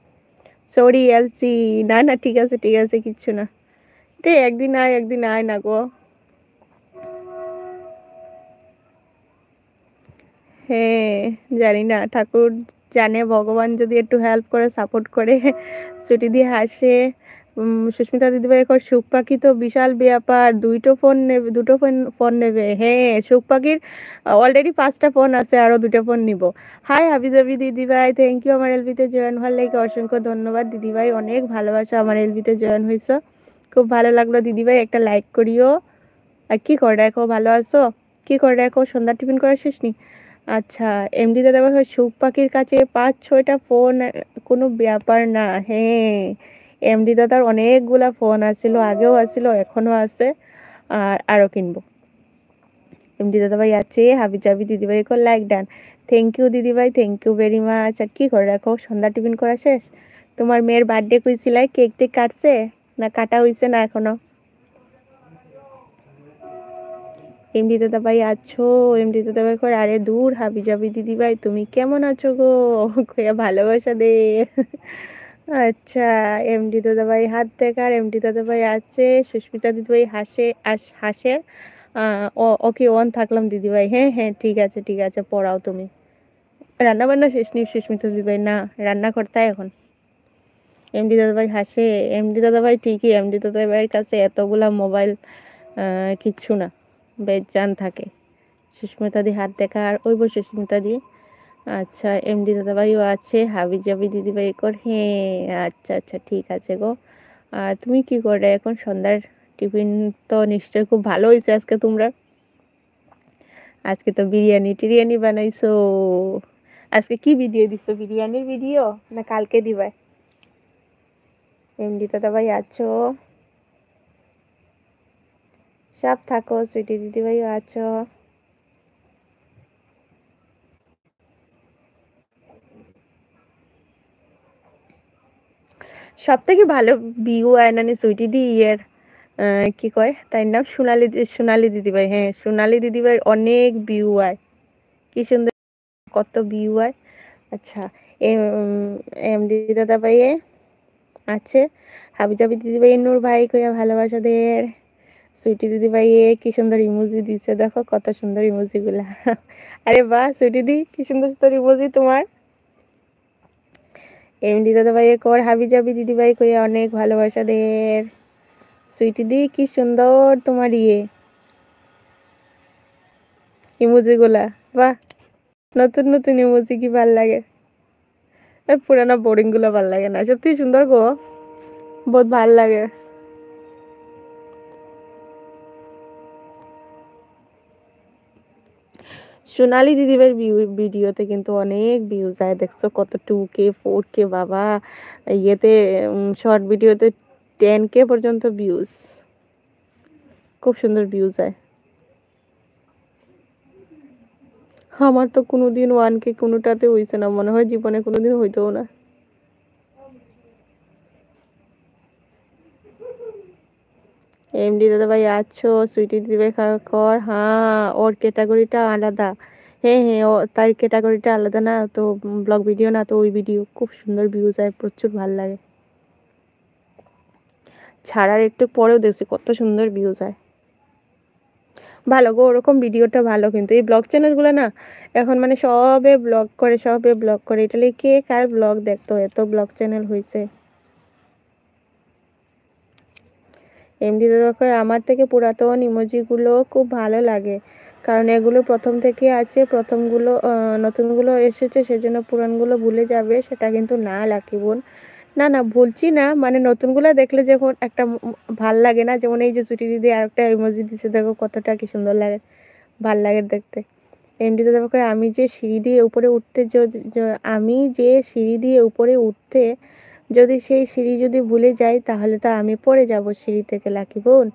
সরি এলসি না না ঠিক আছে ঠিক আছে কিচ্ছু না তে একদিন আয় একদিন আয় না গো হ্যাঁ জানি না ঠাকুর জানে ভগবান যদি একটু হেল্প করে সাপোর্ট করে ছুটি দিয়ে হাসে সুস্মিতা দিদিভাই এখন সুখ পাখি তো বিশাল ব্যাপার দুইটো ফোন নেবে দুটো ফোন ফোন নেবে হ্যাঁ সুখ পাখির অলরেডি পাঁচটা ফোন আছে আরও দুটো ফোন নিব হাই হাবি দিদিভাই থ্যাংক ইউ আমার এলবিতে জয়েন হওয়ার লাগে অসংখ্য ধন্যবাদ দিদিভাই অনেক ভালোবাসো আমার এলবিতে জয়েন হয়েছ খুব ভালো লাগলো দিদিভাই একটা লাইক করিও আর কী কর দেখো ভালো আছো কী কর দেখো সন্ধ্যার টিফিন করা শেষ নি আচ্ছা এমডি দেখো সুখ পাখির কাছে পাঁচ ছয়টা ফোন কোনো ব্যাপার না হ্যাঁ এমডি দাদার অনেকগুলা ফোন আছিল আগেও আছিল এখনও আছে আর আরও কিনবো এমডি দাদাভাই আছে হাবি জাবি দিদিভাই কর লাইক ডান থ্যাংক ইউ দিদিভাই থ্যাংক ইউ ভেরি মাচ আর কী করে রাখো সন্ধ্যা টিফিন করা শেষ তোমার মেয়ের বার্থডে কুইছিলাই কেক টেক কাটছে না কাটা হয়েছে না এখনো এমডি দাদা ভাই আছো এমডি দাদা ভাই করে আরে দূর হাবি জাবি দিদি ভাই তুমি কেমন আছো গো ভালোবাসা দে আচ্ছা এমডি দাদাভাই হাত দেখার এমডি দাদাভাই আছে সুস্মিতা দিদিভাই হাসে হাসে ওকে ওয়ান থাকলাম দিদিভাই হ্যাঁ হ্যাঁ ঠিক আছে ঠিক আছে পড়াও তুমি রান্না বান্না শেষ নি সুস্মিতা দিদিভাই না রান্না করতে এখন এমডি দাদাভাই হাসে এমডি দাদাভাই ঠিকই এমডি দাদাভাইয়ের কাছে এতগুলা মোবাইল কিচ্ছু না বেজান থাকে সুস্মিতা দি হাত দেখার ওইব সুস্মিতা দি আচ্ছা এমডি দাদাভাইও আছে হাবি জাবি দিদিভাই কর হ্যাঁ আচ্ছা আচ্ছা ঠিক আছে গো আর তুমি কি করে এখন সন্ধ্যার টিফিন তো নিশ্চয়ই খুব ভালো হয়েছে আজকে তোমরা আজকে তো বিরিয়ানি টিরিয়ানি বানাইছো আজকে কি ভিডিও দিছো বিরিয়ানির ভিডিও না কালকে দিবাই এমডি দাদাভাই আছো সব থাকো সুইটি দিদিভাইও আছো সব থেকে ভালো বিগু আয়নানি সুইটি দি ইয়ের কি কয় তার নাম সোনালি সোনালি দিদিভাই হ্যাঁ সোনালি ভাই অনেক ভিউ আয় কি সুন্দর কত ভিউ আয় আচ্ছা এম দিদি দাদা ভাই আছে হাবি দিদি দিদিভাই নূর ভাই কইয়া ভালোবাসা দের সুইটি দিদিভাই এ কি সুন্দর ইমোজি দিছে দেখো কত সুন্দর ইমোজিগুলা আরে বাহ সুইটি দি কি সুন্দর সুন্দর ইমোজি তোমার দাদা দাদাভাইয়ের কর হাবি যাবি দিদিভাই কইয়া অনেক ভালোবাসা দের সুইটি দি কি সুন্দর তোমার ইয়ে ইমোজিগুলা বাহ নতুন নতুন ইমোজি কি ভাল লাগে পুরানো বোরিংগুলো ভাল লাগে না সত্যি সুন্দর গো বহুত ভাল লাগে সোনালি দিদিবের ভিডিওতে কিন্তু অনেক ভিউজ আয় দেখছো কত টু কে ফোর কে বাবা ইয়েতে শর্ট ভিডিওতে টেন কে পর্যন্ত ভিউজ খুব সুন্দর ভিউজ আয় আমার তো কোনোদিন ওয়ান কে কোনোটাতে হয়েছে না মনে হয় জীবনে কোনোদিন হইতেও না এমডি দাদাভাই আছো সুইটি দিদিভাই কর হ্যাঁ ওর ক্যাটাগরিটা আলাদা হ্যাঁ হ্যাঁ ও তার ক্যাটাগরিটা আলাদা না তো ব্লগ ভিডিও না তো ওই ভিডিও খুব সুন্দর ভিউ যায় প্রচুর ভাল লাগে ছাড়ার একটু পরেও দেখছি কত সুন্দর ভিউ যায় ভালো গো ওরকম ভিডিওটা ভালো কিন্তু এই ব্লগ চ্যানেলগুলো না এখন মানে সবে ব্লগ করে সবে ব্লগ করে এটা কে কার ব্লগ দেখতো এত ব্লগ চ্যানেল হয়েছে এমডি দাদাভাইকে আমার থেকে পুরাতন ইমোজিগুলো খুব ভালো লাগে কারণ এগুলো প্রথম থেকে আছে প্রথমগুলো নতুনগুলো এসেছে সেজন্য পুরানগুলো ভুলে যাবে সেটা কিন্তু না লাকি বোন না না ভুলছি না মানে নতুনগুলো দেখলে যখন একটা ভাল লাগে না যেমন এই যে চুটি দিদি আর একটা ইমোজি দিচ্ছে দেখো কতটা কি সুন্দর লাগে ভাল লাগে দেখতে এমডি দাদাভাইকে আমি যে সিঁড়ি দিয়ে উপরে উঠতে আমি যে সিঁড়ি দিয়ে উপরে উঠতে যদি সেই সিঁড়ি যদি ভুলে যাই তাহলে তো আমি পড়ে যাব সিঁড়ি থেকে লাকি বোন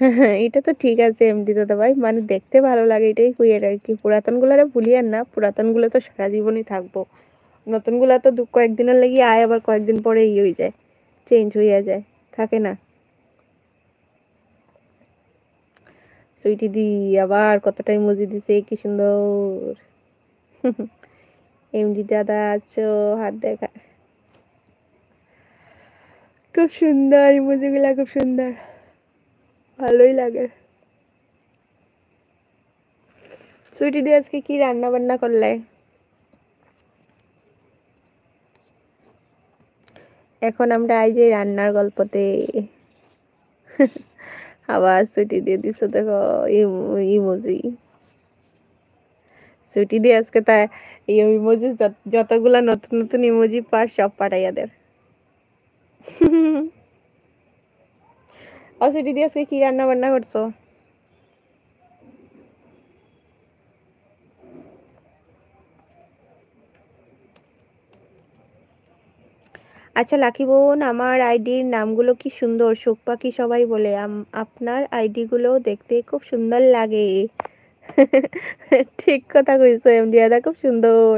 এটা তো ঠিক আছে এমডি দাদা ভাই মানে দেখতে ভালো লাগে এটাই কুইয়ের আর কি আর ভুলি আর না পুরাতনগুলো তো সারা জীবনই থাকবো নতুনগুলো তো দু কয়েকদিনের লেগে আয় আবার কয়েকদিন পরে ইয়ে হয়ে যায় চেঞ্জ হইয়া যায় থাকে না সুইটি দি আবার কতটাই মজি দিছে কি সুন্দর এমডি দাদা আছো হাত দেখা খুব সুন্দর ইমোজিগুলা খুব সুন্দর ভালোই লাগে সুইটি দিয়ে আজকে কি রান্না বান্না করলে এখন আমরা এই যে রান্নার গল্পতে আবার সুইটি দিয়ে দিছো দেখো ইমোজি সুইটি দিয়ে আজকে তাই ইমোজি যতগুলা নতুন নতুন ইমোজি পার সব পাঠাইয়া এদের অসুটি দিদি আজকে কি রান্না বান্না করছো আচ্ছা লাকি বোন আমার আইডির নামগুলো কি সুন্দর সুখ পাখি সবাই বলে আপনার আইডিগুলো দেখতে খুব সুন্দর লাগে ঠিক কথা কইছো এম দাদা খুব সুন্দর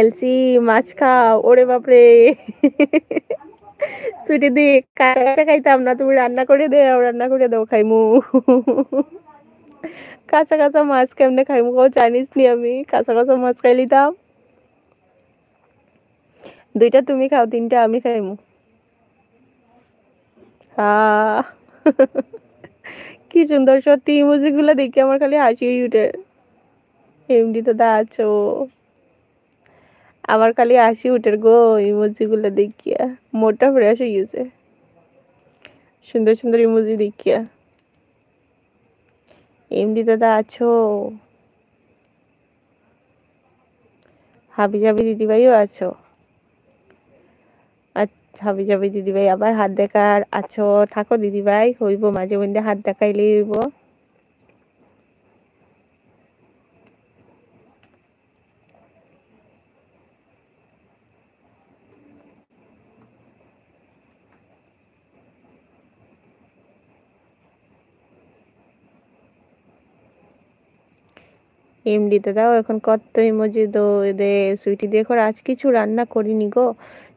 এলসি মাছ খাও ওরে বাপরে সুইটি দি কাঁচা খাইতাম না তুমি রান্না করে দেও রান্না করে দাও খাইমু কাঁচা কাঁচা মাছ কেমনে খাইমু কাউ জানিস নি আমি কাঁচা কাঁচা মাছ খাই লিতাম দুইটা তুমি খাও তিনটা আমি খাইমু হ্যাঁ কি সুন্দর সত্যি ইমোজিগুলো দেখে আমার খালি হাসি উঠে এমনি তো দা আছো আমার খালি আসি উঠের গো ইমোজিগুলো দেখিয়া মোটা ফ্রেশ হয়ে গেছে সুন্দর সুন্দর ইমোজি দেখিয়া এমডি দাদা আছো হাবি জাবি দিদিভাইও আছো আচ্ছা, হাবি যাবি দিদিভাই আবার হাত দেখার আছো থাকো দিদিভাই হইব মাঝে মধ্যে হাত দেখাইলেই হইব এমডিতে দাও এখন কত দো দে সুইটি দেখো আজ কিছু রান্না করিনি গো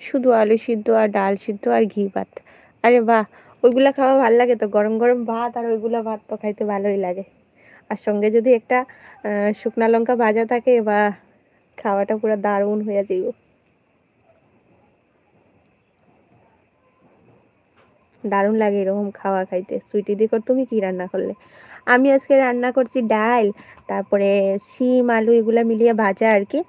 শুধু আলু সিদ্ধ আর ডাল সিদ্ধ আর ঘি ভাত আরে বাহ ওইগুলা খাওয়া ভালো লাগে তো গরম গরম ভাত আর ওইগুলো ভাত তো খাইতে ভালোই লাগে আর সঙ্গে যদি একটা শুকনা লঙ্কা ভাজা থাকে বা খাওয়াটা পুরো দারুণ হয়ে যাইব দারুণ লাগে এরকম খাওয়া খাইতে সুইটি দিয়ে তুমি কি রান্না করলে আমি আজকে রান্না করছি ডাল তারপরে শিম আলু এগুলো মিলিয়ে ভাজা আর কি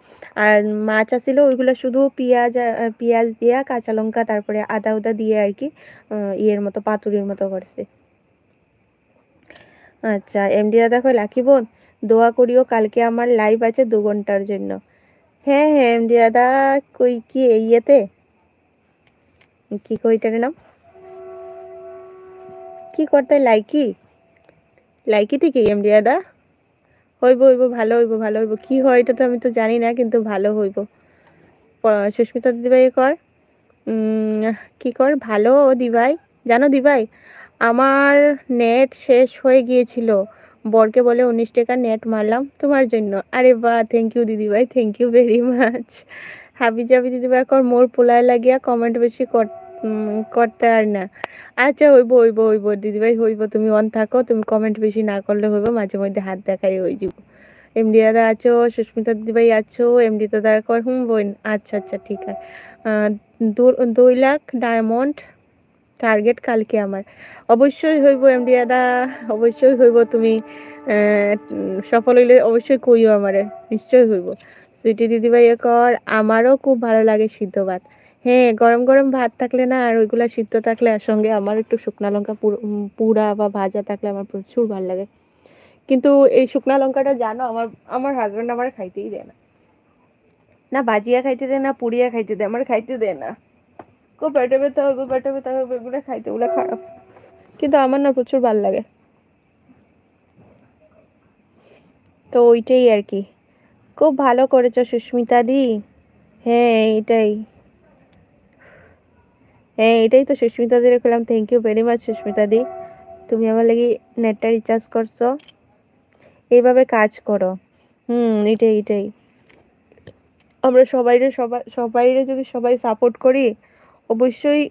আর মাছ আসলে ওইগুলো শুধু পেঁয়াজ পেঁয়াজ দিয়া কাঁচা লঙ্কা তারপরে আদা উদা দিয়ে আর কি ইয়ের মতো পাতুরির মতো করছে আচ্ছা ডি দাদা কয় লাকি বোন দোয়া করিও কালকে আমার লাইভ আছে দু ঘন্টার জন্য হ্যাঁ হ্যাঁ এম ডি দাদা কই কি এই ইয়েতে কি কইটার নাম কি করতে লাইকি লাইকি থেকে রিয়া দা হইব হইব ভালো হইব ভালো হইব কী হয় এটা তো আমি তো জানি না কিন্তু ভালো হইব সুস্মিতা দিদিভাই কর কি কর ভালো দিভাই জানো দিভাই আমার নেট শেষ হয়ে গিয়েছিল বরকে বলে উনিশ টাকা নেট মারলাম তোমার জন্য আরে বা থ্যাংক ইউ দিদিভাই থ্যাংক ইউ ভেরি মাচ হাবিজাবি দিদিভাই কর মোর পোলায় লাগিয়া কমেন্ট বেশি করতে করতে আর না আচ্ছা হইব হইব হইব দিদিভাই হইব তুমি অন থাকো তুমি কমেন্ট বেশি না করলে হইব মাঝে মধ্যে হাত দেখাই হয়ে যাব এমডি দাদা আছো সুস্মিতা দিদিভাই আছো এমডি দাদা কর হুম বই আচ্ছা আচ্ছা ঠিক আছে দুই লাখ ডায়মন্ড টার্গেট কালকে আমার অবশ্যই হইব এমডি দাদা অবশ্যই হইব তুমি সফল হইলে অবশ্যই কইও আমারে নিশ্চয়ই হইব সুইটি দিদিভাই কর আমারও খুব ভালো লাগে সিদ্ধ ভাত হ্যাঁ গরম গরম ভাত থাকলে না আর ওইগুলা সিদ্ধ থাকলে আর সঙ্গে আমার একটু শুকনা লঙ্কা পুরা বা ভাজা থাকলে আমার প্রচুর ভালো লাগে কিন্তু এই শুকনা লঙ্কাটা জানো আমার আমার হাজব্যান্ড আমার খাইতেই দেয় না না ভাজিয়া খাইতে দেয় না পুড়িয়া খাইতে দেয় আমার খাইতে দেয় না কো পেটে ব্যথা হবে পেটে ব্যথা হবে এগুলো খাইতে ওগুলো খারাপ কিন্তু আমার না প্রচুর ভালো লাগে তো ওইটাই আর কি খুব ভালো করেছো সুস্মিতা দি হ্যাঁ এটাই হ্যাঁ এটাই তো সুস্মিতাদি রেখলাম থ্যাংক ইউ ভেরি মাচ সুস্মিতাদি তুমি আমার লাগে নেটটা রিচার্জ করছো এইভাবে কাজ করো হুম এটাই এটাই আমরা সবাইরে সবাই সবাইরে যদি সবাই সাপোর্ট করি অবশ্যই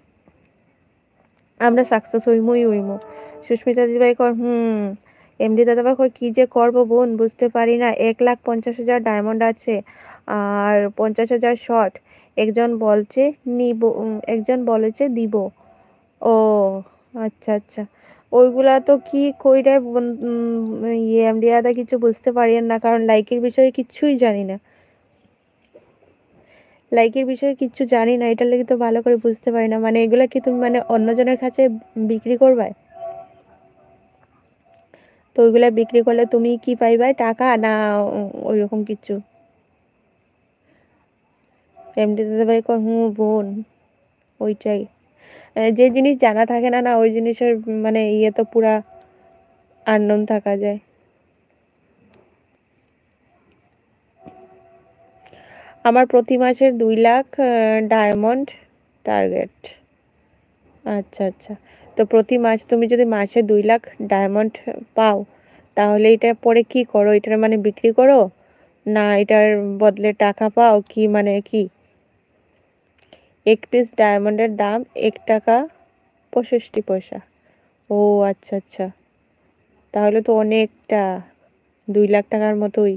আমরা সাকসেস হইমই হইমো সুস্মিতা দিদিভাই কর হুম এমডি দাদাভাই কর কী যে করবো বোন বুঝতে পারি না এক লাখ পঞ্চাশ হাজার ডায়মন্ড আছে আর পঞ্চাশ হাজার শর্ট একজন বলছে নিব একজন বলেছে দিব ও আচ্ছা আচ্ছা ওইগুলা তো কি কইরা ইয়ে এমডি আদা কিছু বুঝতে পারি না কারণ লাইকের বিষয়ে কিছুই জানি না লাইকের বিষয়ে কিছু জানি না এটা লাগে তো ভালো করে বুঝতে পারি না মানে এগুলা কি তুমি মানে অন্যজনের কাছে বিক্রি করবে তো ওইগুলা বিক্রি করলে তুমি কি পাইবা টাকা না ওইরকম কিছু এমডি দাদাভাই কর বোন ওইটাই যে জিনিস জানা থাকে না না ওই জিনিসের মানে ইয়ে তো পুরা আনন থাকা যায় আমার প্রতি মাসের দুই লাখ ডায়মন্ড টার্গেট আচ্ছা আচ্ছা তো প্রতি মাস তুমি যদি মাসে দুই লাখ ডায়মন্ড পাও তাহলে এটা পরে কি করো এটার মানে বিক্রি করো না এটার বদলে টাকা পাও কি মানে কি এক পিস ডায়মন্ডের দাম এক টাকা পঁয়ষট্টি পয়সা ও আচ্ছা আচ্ছা তাহলে তো অনেকটা দুই লাখ টাকার মতোই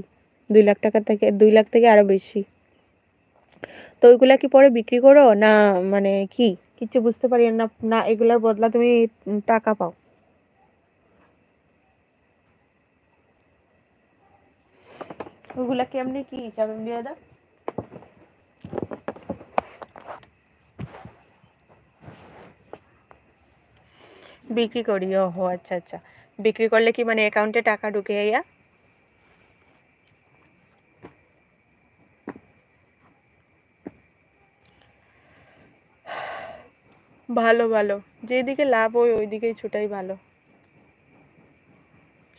দুই লাখ টাকা থেকে দুই লাখ থেকে আরও বেশি তো ওইগুলা কি পরে বিক্রি করো না মানে কি কিচ্ছু বুঝতে পারি না না এগুলার বদলা তুমি টাকা পাও ওগুলা কেমনি কি হিসাবে দাদা বিক্রি করি ও হো আচ্ছা আচ্ছা বিক্রি করলে কি মানে অ্যাকাউন্টে টাকা ঢুকে ইয়া ভালো ভালো যেদিকে লাভ হয় দিকেই ছোটাই ভালো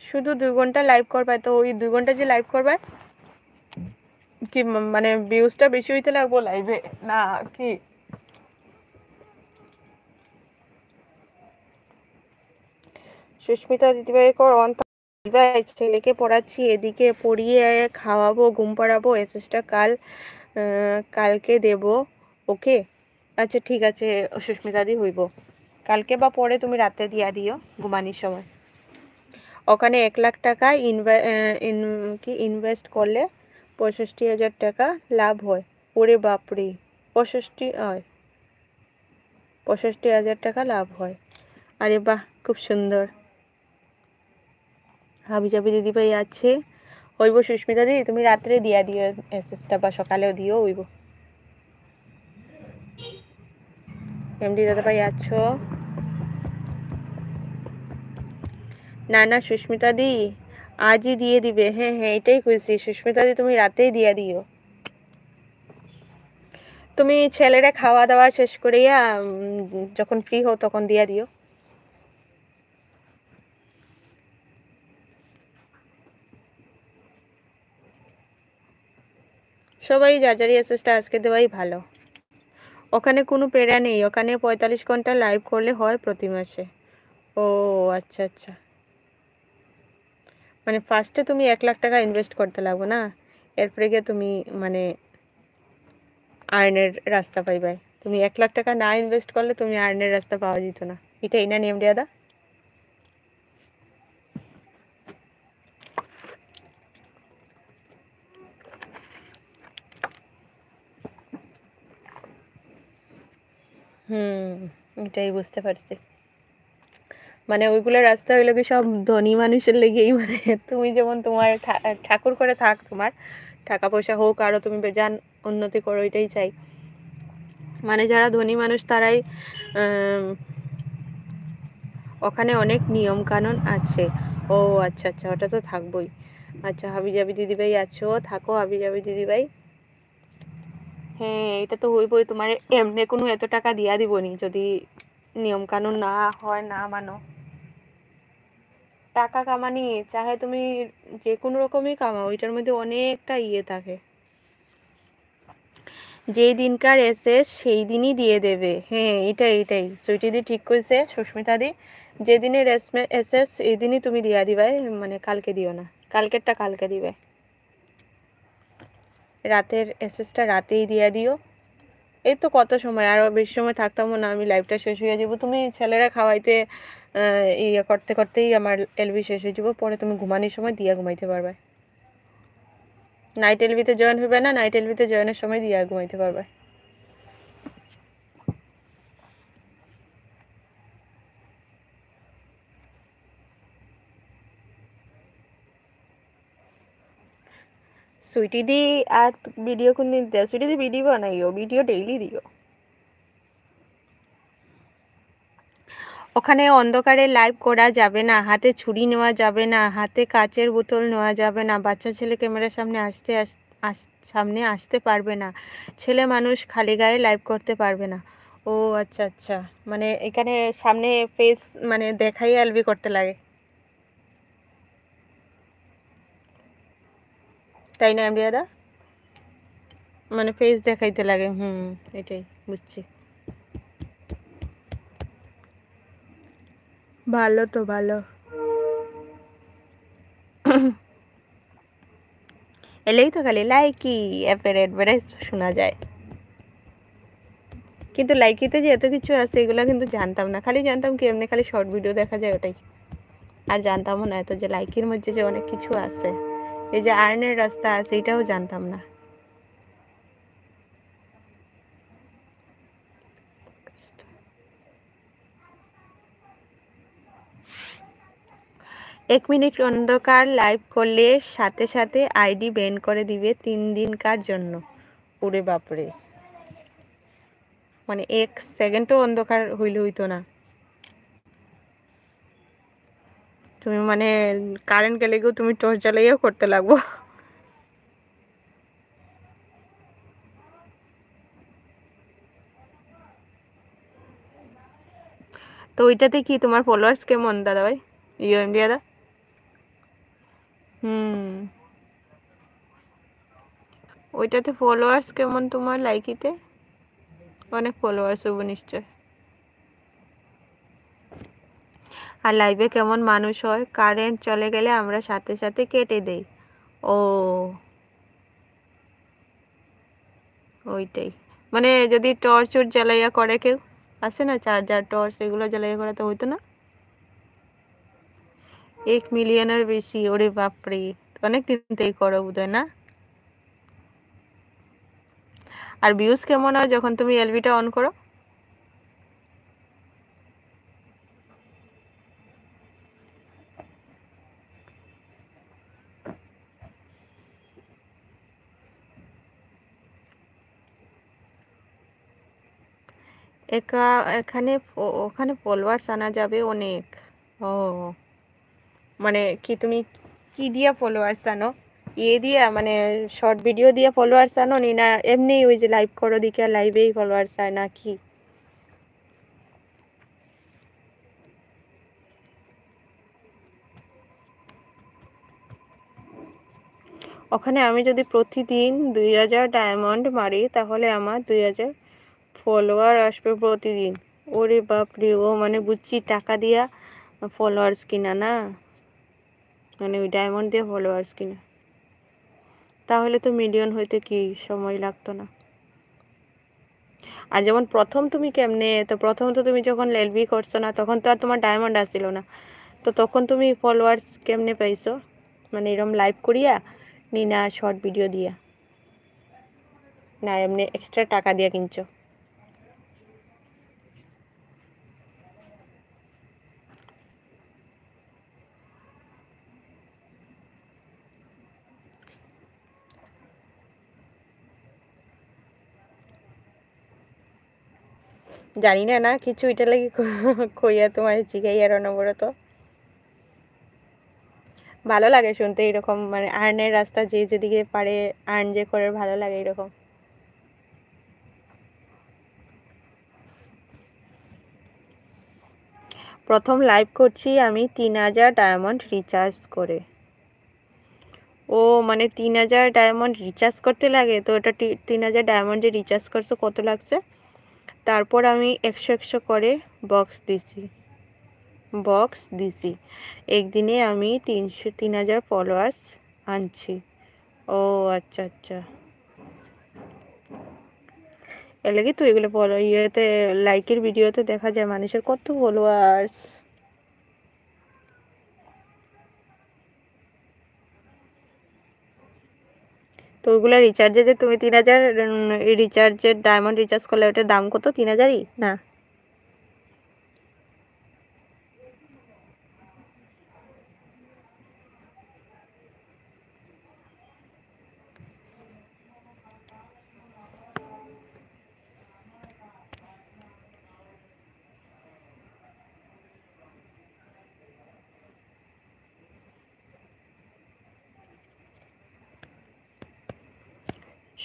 শুধু দুই ঘন্টা লাইভ করবায় তো ওই দুই ঘন্টা যে লাইভ করবায় কি মানে ভিউজটা বেশি হইতে লাগবো লাইভে না কি সুস্মিতা কর অন্ত দিদিভাই ছেলেকে পড়াচ্ছি এদিকে পড়িয়ে খাওয়াবো ঘুম পাড়াবো এসএসটা কাল কালকে দেব ওকে আচ্ছা ঠিক আছে সুস্মিতা দি হইব কালকে বা পরে তুমি রাতে দিয়া দিও ঘুমানির সময় ওখানে এক লাখ টাকা কি ইনভেস্ট করলে পঁয়ষট্টি হাজার টাকা লাভ হয় ওরে বাপরে পঁয়ষষ্টি হয় পঁয়ষষ্টি হাজার টাকা লাভ হয় আরে বাহ খুব সুন্দর হাবি জাবি দিদিভাই আছে ওইব সুস্মিতা দিদি তুমি রাত্রে দিয়া দিও এসএসটা বা সকালেও দিও ওইব এমডি দাদাভাই আছো না না সুস্মিতা দি আজই দিয়ে দিবে হ্যাঁ হ্যাঁ এটাই খুঁজছি সুস্মিতা দি তুমি রাতেই দিয়ে দিও তুমি ছেলেরা খাওয়া দাওয়া শেষ করিয়া যখন ফ্রি হও তখন দিয়ে দিও সবাই যার যারি অ্যাসেসটা আজকে দেওয়াই ভালো ওখানে কোনো পেড়া নেই ওখানে পঁয়তাল্লিশ ঘন্টা লাইভ করলে হয় প্রতি মাসে ও আচ্ছা আচ্ছা মানে ফার্স্টে তুমি এক লাখ টাকা ইনভেস্ট করতে লাগবো না এরপরে গিয়ে তুমি মানে আয়নের রাস্তা পাইবাই তুমি এক লাখ টাকা না ইনভেস্ট করলে তুমি আয়নের রাস্তা পাওয়া যেত না এটা না নিয়ম দাদা হুম এটাই বুঝতে পারছি মানে ওইগুলো রাস্তা হইলো কি সব ধনী মানুষের লেগেই মানে তুমি যেমন তোমার ঠাকুর করে থাক তোমার টাকা পয়সা হোক আরও তুমি যান উন্নতি করো এটাই চাই মানে যারা ধনী মানুষ তারাই ওখানে অনেক নিয়ম কানুন আছে ও আচ্ছা আচ্ছা ওটা তো থাকবই আচ্ছা হাবিজাবি দিদিভাই আছো থাকো হাবিজাবি দিদিভাই হ্যাঁ এটা তো হইবই তোমার এমনি কোনো এত টাকা দিয়া দিবনি যদি নিয়ম কানুন না হয় না মানো টাকা কামানি চাহে তুমি যে কোনো রকমই কামাও ওইটার মধ্যে অনেকটা ইয়ে থাকে যেই দিনকার এসে সেই দিনই দিয়ে দেবে হ্যাঁ এটাই এটাই সুইটি দি ঠিক কইছে সুস্মিতা দি যেদিনের এসএস এই দিনই তুমি দিয়া দিবাই মানে কালকে দিও না কালকেরটা কালকে দিবে রাতের এসএসটা রাতেই দিয়ে দিও এই তো কত সময় আর বেশি সময় থাকতামও না আমি লাইভটা শেষ হয়ে যাবো তুমি ছেলেরা খাওয়াইতে ইয়ে করতে করতেই আমার এলবি শেষ হয়ে যাবো পরে তুমি ঘুমানোর সময় দিয়া ঘুমাইতে পারবে নাইট এলবিতে জয়েন হবে না নাইট এলবিতে জয়েনের সময় দিয়া ঘুমাইতে পারবে সুইটি સ્વીટી દી આ વિડીયો કુંદી સ્વીટી દી વિડીયો બનાવ્યો ভিডিও ডেইলি দিও ওখানে অন্ধকারে লাইভ করা যাবে না হাতে ছুরি নেওয়া যাবে না হাতে কাচের বোতল নেওয়া যাবে না বাচ্চা ছেলে ক্যামেরার সামনে আসতে আস সামনে আসতে পারবে না ছেলে মানুষ খালি গায়ে লাইভ করতে পারবে না ও আচ্ছা আচ্ছা মানে এখানে সামনে ফেস মানে দেখাই এলবি করতে লাগে তাই না এমডি দাদা মানে ফেস দেখাইতে লাগে হুম এটাই বুঝছি ভালো তো ভালো এলেই তো খালি লাইকি অ্যাপের অ্যাডভার্টাইজ শোনা যায় কিন্তু লাইকিতে যে এত কিছু আছে এগুলো কিন্তু জানতাম না খালি জানতাম কি এমনি খালি শর্ট ভিডিও দেখা যায় ওটাই আর জানতামও না এত যে লাইকির মধ্যে যে অনেক কিছু আছে এই যে আয়নের রাস্তা আছে এটাও জানতাম না এক মিনিট অন্ধকার লাইভ করলে সাথে সাথে আইডি বেন করে দিবে তিন দিনকার জন্য উড়ে বাপরে মানে এক সেকেন্ডও অন্ধকার হইলে হইতো না তুমি মানে কারেন্ট গেলে গিয়েও তুমি টর্চ জ্বালাইয়েও করতে লাগবো তো ওইটাতে কি তোমার ফলোয়ার্স কেমন দাদা ভাই ইউএমডি দাদা
হুম
ওইটাতে ফলোয়ার্স কেমন তোমার লাইকিতে অনেক ফলোয়ার্স হবো নিশ্চয় আর লাইভে কেমন মানুষ হয় কারেন্ট চলে গেলে আমরা সাথে সাথে কেটে দেই ও ওইটাই মানে যদি টর্চ উট জ্বালাইয়া করে কেউ আছে না চার্জার টর্চ এগুলো জ্বালাইয়া করা তো হইতো না এক মিলিয়নের বেশি ওরে বাপরে অনেক দিন থেকে করো বোধহয় না আর ভিউজ কেমন হয় যখন তুমি এলবিটা অন করো একা এখানে ওখানে ফলোয়ার্স আনা যাবে অনেক ও মানে কি তুমি কি দিয়ে ফলোয়ার্স আনো ইয়ে দিয়ে মানে শর্ট ভিডিও দিয়ে ফলোয়ার্স আনো নি না এমনি ওই যে লাইভ করো দিকে লাইভেই ফলোয়ার্স আয় না কি ওখানে আমি যদি প্রতিদিন দুই হাজার ডায়মন্ড মারি তাহলে আমার দুই হাজার ফলোয়ার আসবে প্রতিদিন ওরে বাপরে ও মানে বুঝছি টাকা দিয়া ফলোয়ার্স কিনা না মানে ওই ডায়মন্ড দিয়ে ফলোয়ার্স কিনা তাহলে তো মিলিয়ন হইতে কি সময় লাগতো না আর যেমন প্রথম তুমি কেমনে তো প্রথম তো তুমি যখন লেলবি করছো না তখন তো আর তোমার ডায়মন্ড আসিল না তো তখন তুমি ফলোয়ার্স কেমনে পাইছো মানে এরম লাইভ করিয়া নি না শর্ট ভিডিও দিয়া না এমনি এক্সট্রা টাকা দিয়া কিনছো জানি না না কিছু এটা লাগে কইয়া তোমার জিগাই আর অনবরত ভালো লাগে শুনতে এরকম মানে আর্নের রাস্তা যে যেদিকে পারে আর্ন যে করে ভালো লাগে এরকম প্রথম লাইভ করছি আমি তিন হাজার ডায়মন্ড রিচার্জ করে ও মানে তিন হাজার ডায়মন্ড রিচার্জ করতে লাগে তো ওটা তিন হাজার ডায়মন্ড যে রিচার্জ করছো কত লাগছে তারপর আমি একশো একশো করে বক্স দিছি বক্স দিছি একদিনে আমি তিনশো তিন হাজার ফলোয়ার্স আনছি ও আচ্ছা আচ্ছা এর লাগে তো এগুলো ফলো ইয়েতে লাইকের ভিডিওতে দেখা যায় মানুষের কত ফলোয়ার্স তো ওইগুলো রিচার্জে যে তুমি তিন হাজার রিচার্জের ডায়মন্ড রিচার্জ করলে ওটার দাম কত তিন হাজারই না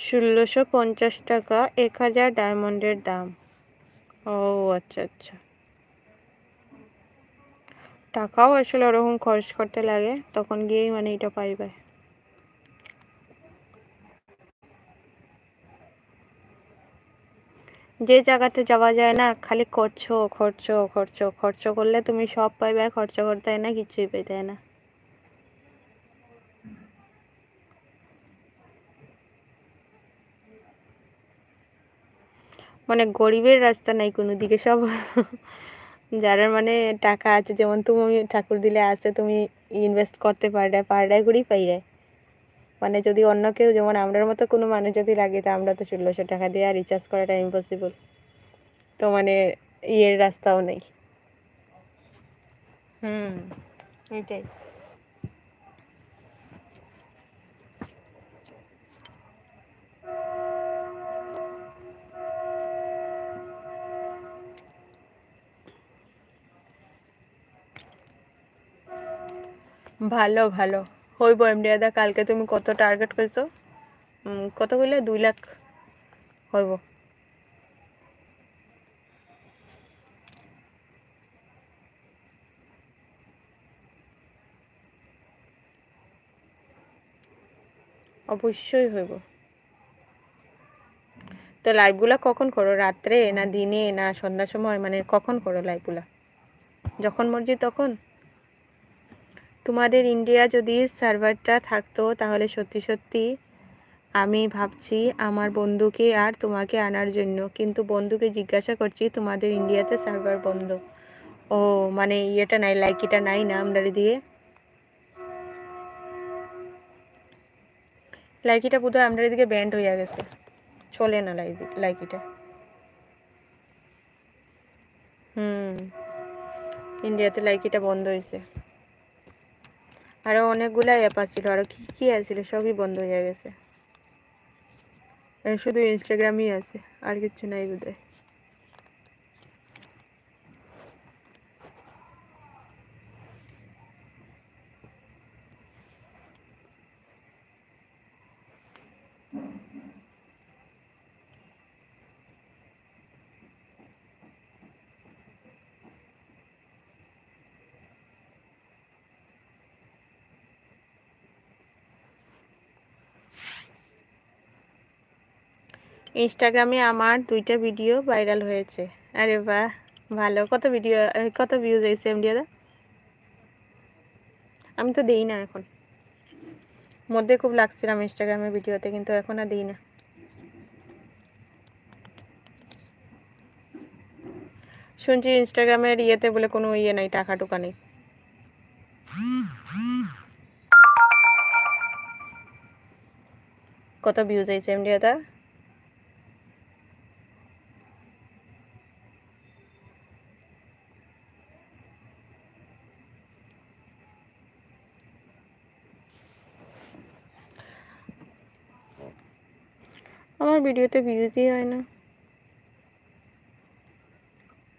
ষোলোশো পঞ্চাশ টাকা এক হাজার ডায়মন্ডের দাম ও আচ্ছা আচ্ছা টাকাও আসলে ওরকম খরচ করতে লাগে তখন গিয়েই মানে এটা পাইবে যে জায়গাতে যাওয়া যায় না খালি করছো খরচ খরচ খরচ করলে তুমি সব পাইবে খরচ করতে হয় না কিছুই পেতে না মানে গরিবের রাস্তা নাই কোনো দিকে সব যারা মানে টাকা আছে যেমন তুমি ঠাকুর দিলে আছে তুমি ইনভেস্ট করতে পারে পারলে করেই পাইলে মানে যদি অন্য কেউ যেমন আমরার মতো কোনো মানুষ যদি লাগে তা আমরা তো ষোলোশো টাকা দিয়ে আর রিচার্জ করাটা ইম্পসিবল তো মানে ইয়ের রাস্তাও নেই হুম এটাই ভালো ভালো হইব এমডি দাদা কালকে তুমি কত টার্গেট করছো কত কইলে দুই লাখ হইব অবশ্যই হইব তো লাইভগুলা কখন করো রাত্রে না দিনে না সন্ধ্যার সময় মানে কখন করো লাইভগুলা যখন মর্জি তখন তোমাদের ইন্ডিয়া যদি সার্ভারটা থাকতো তাহলে সত্যি সত্যি আমি ভাবছি আমার বন্ধুকে আর তোমাকে আনার জন্য কিন্তু বন্ধুকে জিজ্ঞাসা করছি তোমাদের ইন্ডিয়াতে সার্ভার বন্ধ ও মানে ইয়েটা নাই লাইকিটা নাই না আমদারি দিয়ে লাইকিটা বোধহয় আমদারি দিকে ব্যান্ড হয়ে গেছে চলে না লাইকিটা হুম ইন্ডিয়াতে লাইকিটা বন্ধ হয়েছে আরও অনেকগুলো অ্যাপ আছিল আরও কী কী আছিল সবই বন্ধ হয়ে গেছে শুধু ইনস্টাগ্রামই আছে আর কিছু নাই বোধহয় ইনস্টাগ্রামে আমার দুইটা ভিডিও ভাইরাল হয়েছে আরে বা ভালো কত ভিডিও কত ভিউজ হয়েছে এমডি দাদা আমি তো দিই না এখন মধ্যে খুব লাগছিলাম ইনস্টাগ্রামের ভিডিওতে কিন্তু এখন আর দিই না শুনছি ইনস্টাগ্রামের ইয়েতে বলে কোনো ইয়ে নাই টাকা টুকা নেই কত ভিউজ হয়েছে এমডি দাদা আমার ভিডিওতে ভিউজই হয় না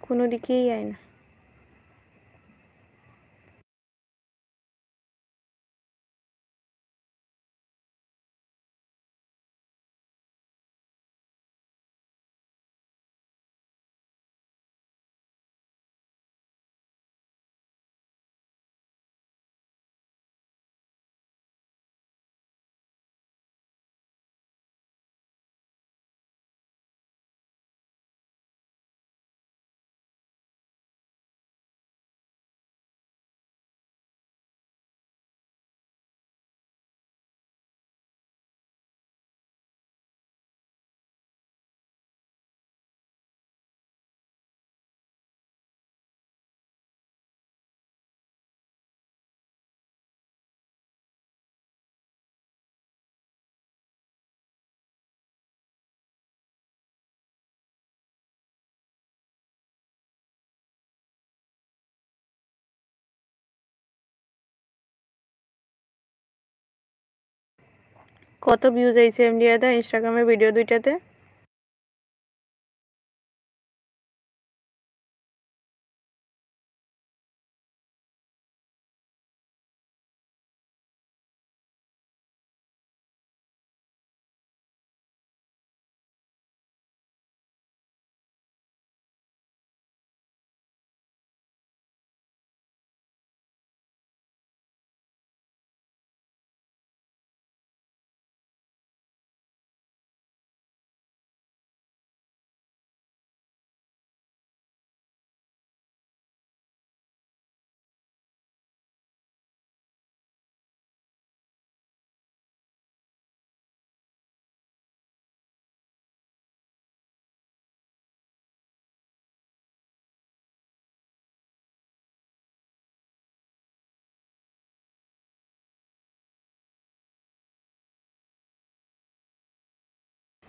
কোনো দিকেই হয় না
কত ভিউজ আইছে এমডি আদা ইনস্টাগ্রামের ভিডিও দুইটাতে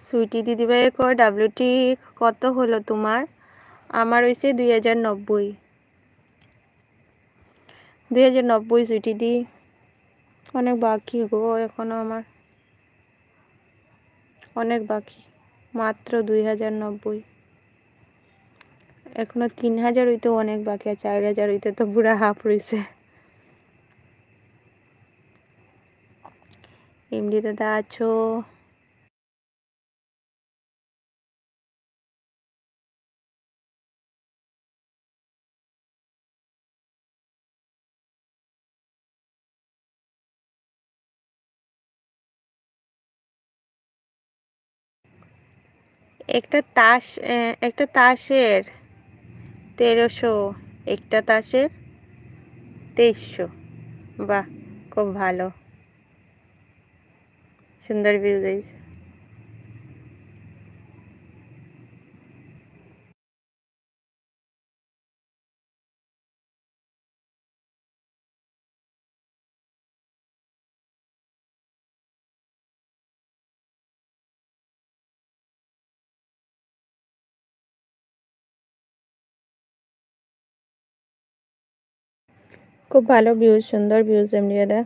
সুইটি দিদিভাইয়ের কর ডাব্লিউটি কত হলো
তোমার আমার হয়েছে দুই হাজার নব্বই দুই হাজার নব্বই সুইটি দি অনেক বাকি গো এখনও আমার অনেক বাকি মাত্র দুই হাজার নব্বই এখনও তিন হাজার হইতে অনেক বাকি আর চার হাজার হইতে তো বুড়া হাফ রয়েছে
এমনি দাদা আছো একটা তাস একটা
তাসের তেরোশো একটা তাসের তেইশশো বাহ খুব ভালো সুন্দর
ভিউ গাইছে খুব ভালো ভিউজ সুন্দর ভিউজ এমনি দেয়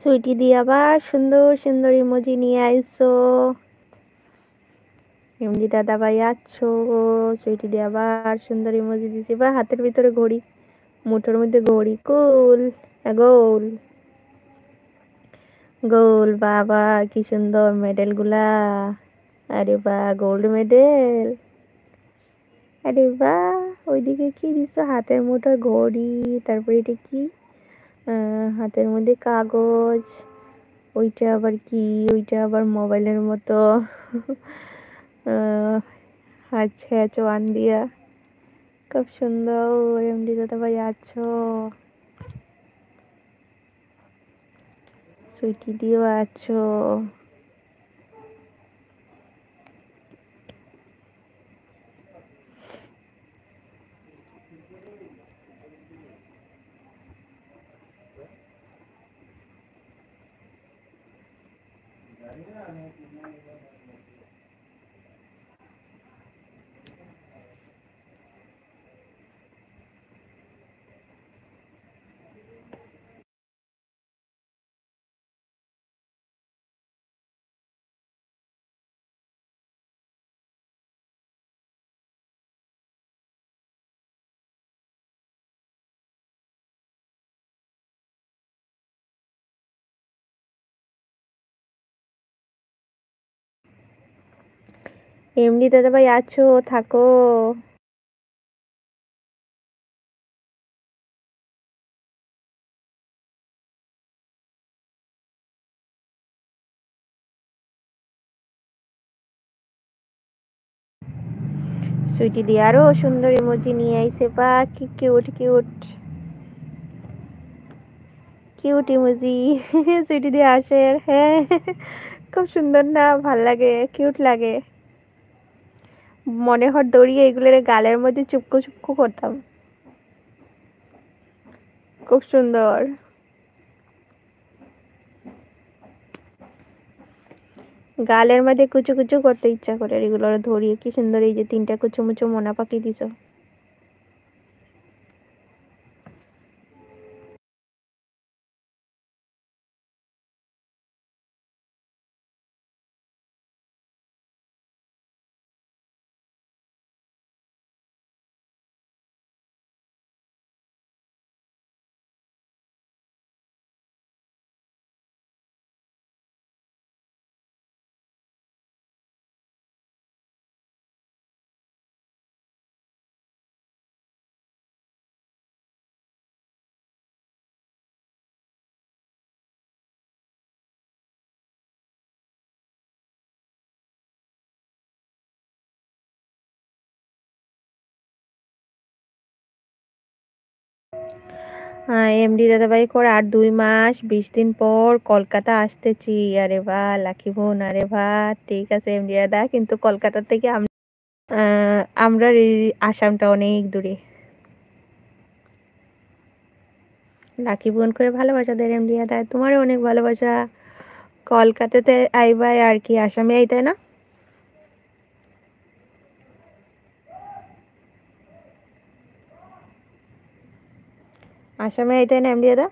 সুইটি দিয়ে আবার সুন্দর সুন্দর ইমোজি নিয়ে
আইসো ইমজি দাদা ভাই আছো সুইটি দিয়ে আবার সুন্দর ইমোজি দিছি বা হাতের ভিতরে ঘড়ি মুঠোর মধ্যে ঘড়ি কুল হ্যাঁ, গোল গোল বাবা কি সুন্দর মেডেলগুলা আরে বা গোল্ড মেডেল আরে বা ওইদিকে কি দিছো হাতের মুঠোর ঘড়ি তারপরে এটা কি হাতের মধ্যে কাগজ ওইটা আবার কি ওইটা আবার মোবাইলের মতো আচ্ছা চোয়ান দিয়া খুব সুন্দর এমডি দাদা ভাই আছো সুইটি দিও আছো
এমডি দাদাভাই আছো থাকো সুইটি দিয়ে আরো
সুন্দর ইমোজি নিয়ে আইসে বা কি cute cute cute emoji Sweety দিয়ে আসে হ্যাঁ খুব সুন্দর না ভাল লাগে কিউট লাগে মনে হয় দড়িয়ে এগুলোর গালের মধ্যে চুপকো চুপকো করতাম খুব সুন্দর গালের মধ্যে কুচু কুচু করতে ইচ্ছা করে এগুলো ধরিয়ে কি সুন্দর এই যে তিনটা কুচু মুচু মোনা পাখি
দিছ
এমডি দাদাভাই
করে আর দুই মাস বিশ দিন পর কলকাতা আসতেছি আরে বা লাখি বোন আরে বা ঠিক আছে এমডি দাদা কিন্তু কলকাতা থেকে আমরা আসামটা অনেক দূরে লাকি বোন করে ভালোবাসা দেয় এমডি দাদা তোমারও অনেক ভালোবাসা কলকাতাতে আইবাই আর কি আসামে তাই না ఆశ్రమే అయితేనే ఏం లేదా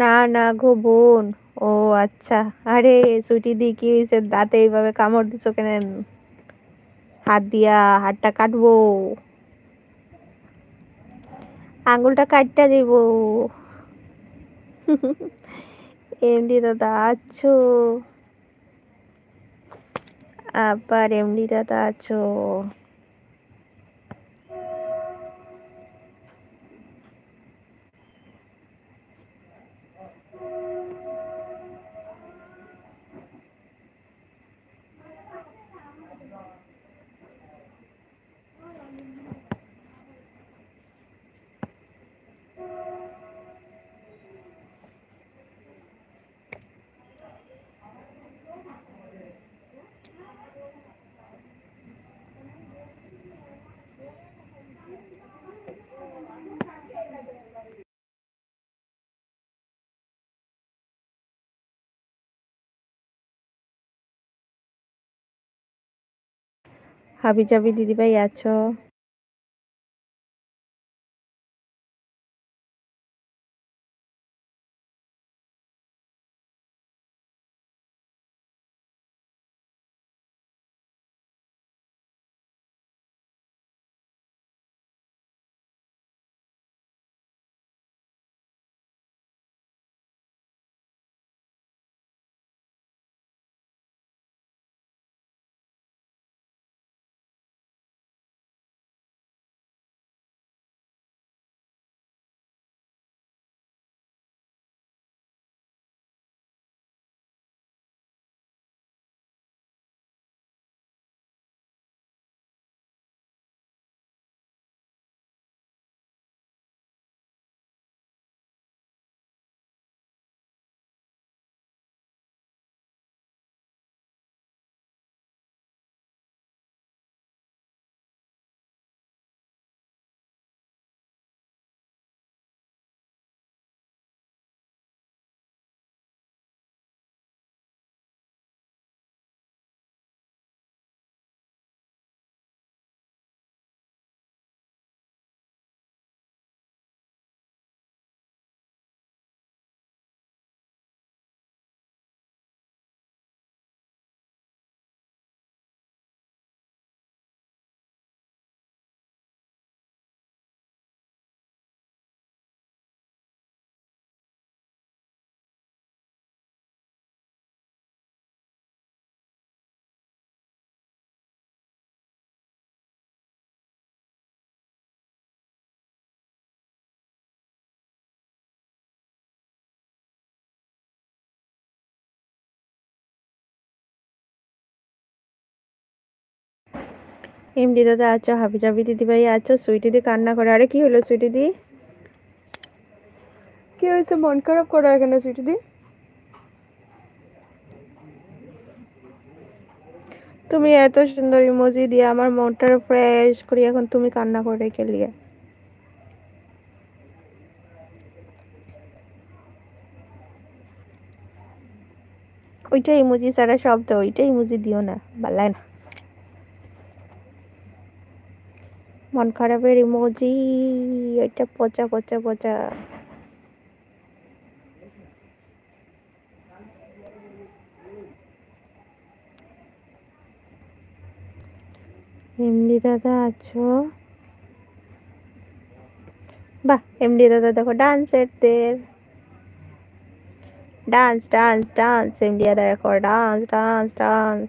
না না গো বোন
ও আচ্ছা আরে সুটি দি কি হয়েছে দাঁতে এইভাবে কামড় দিছো কেন হাত দিয়া হাতটা কাটবো আঙুলটা কাটটা দিব এমডি দাদা আছো আবার এমডি দাদা
আছো হাবিজাবি দিদিভাই আছো
এমডি দাদা আছো হাবিজাবি দিদিভাই আছো সুইটি দি কান্না করে আরে কি হলো সুইটি দি কি হয়েছে মন খারাপ করো এখানে সুইটি দি তুমি এত সুন্দর ইমোজি দিয়ে আমার মনটা ফ্রেশ করি এখন তুমি কান্না করে গেলিয়ে ওইটা ইমোজি ছাড়া শব্দ ওইটা ইমোজি দিও না ভালো না মন খারাপের ইমোজি এটা পচা পচা পচা এমডি দাদা আছো বাহ এমডি দাদা দেখো ডান্সারদের ডান্স ডান্স ডান্স এমডি দাদা record dance dance dance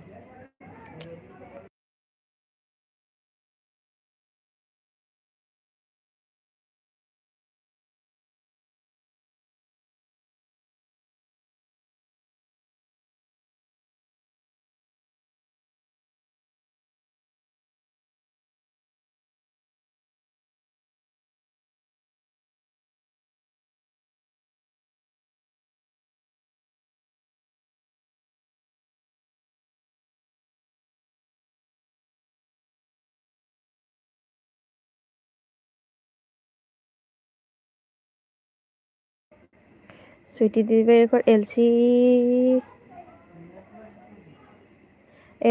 Sweety দিবে এরপর এলসি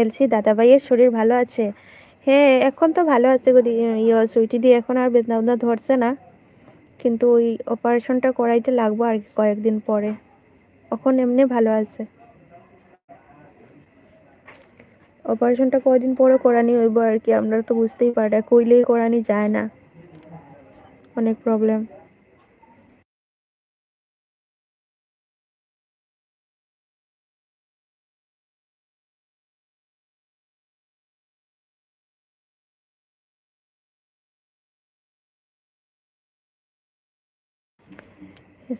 এলসি দাদাভাইয়ের শরীর ভালো আছে হ্যাঁ এখন তো ভালো আছে ইয়ে, ইয়ে সুইটি দিয়ে এখন আর বেদনা বেদনা ধরছে না কিন্তু ওই অপারেশনটা করাইতে লাগবো আর কয়েকদিন পরে এখন এমনি ভালো আছে অপারেশনটা কয়েকদিন পরে করানি হইব আর কি আমরা তো
বুঝতেই পারি কইলেই করানি যায় না অনেক প্রবলেম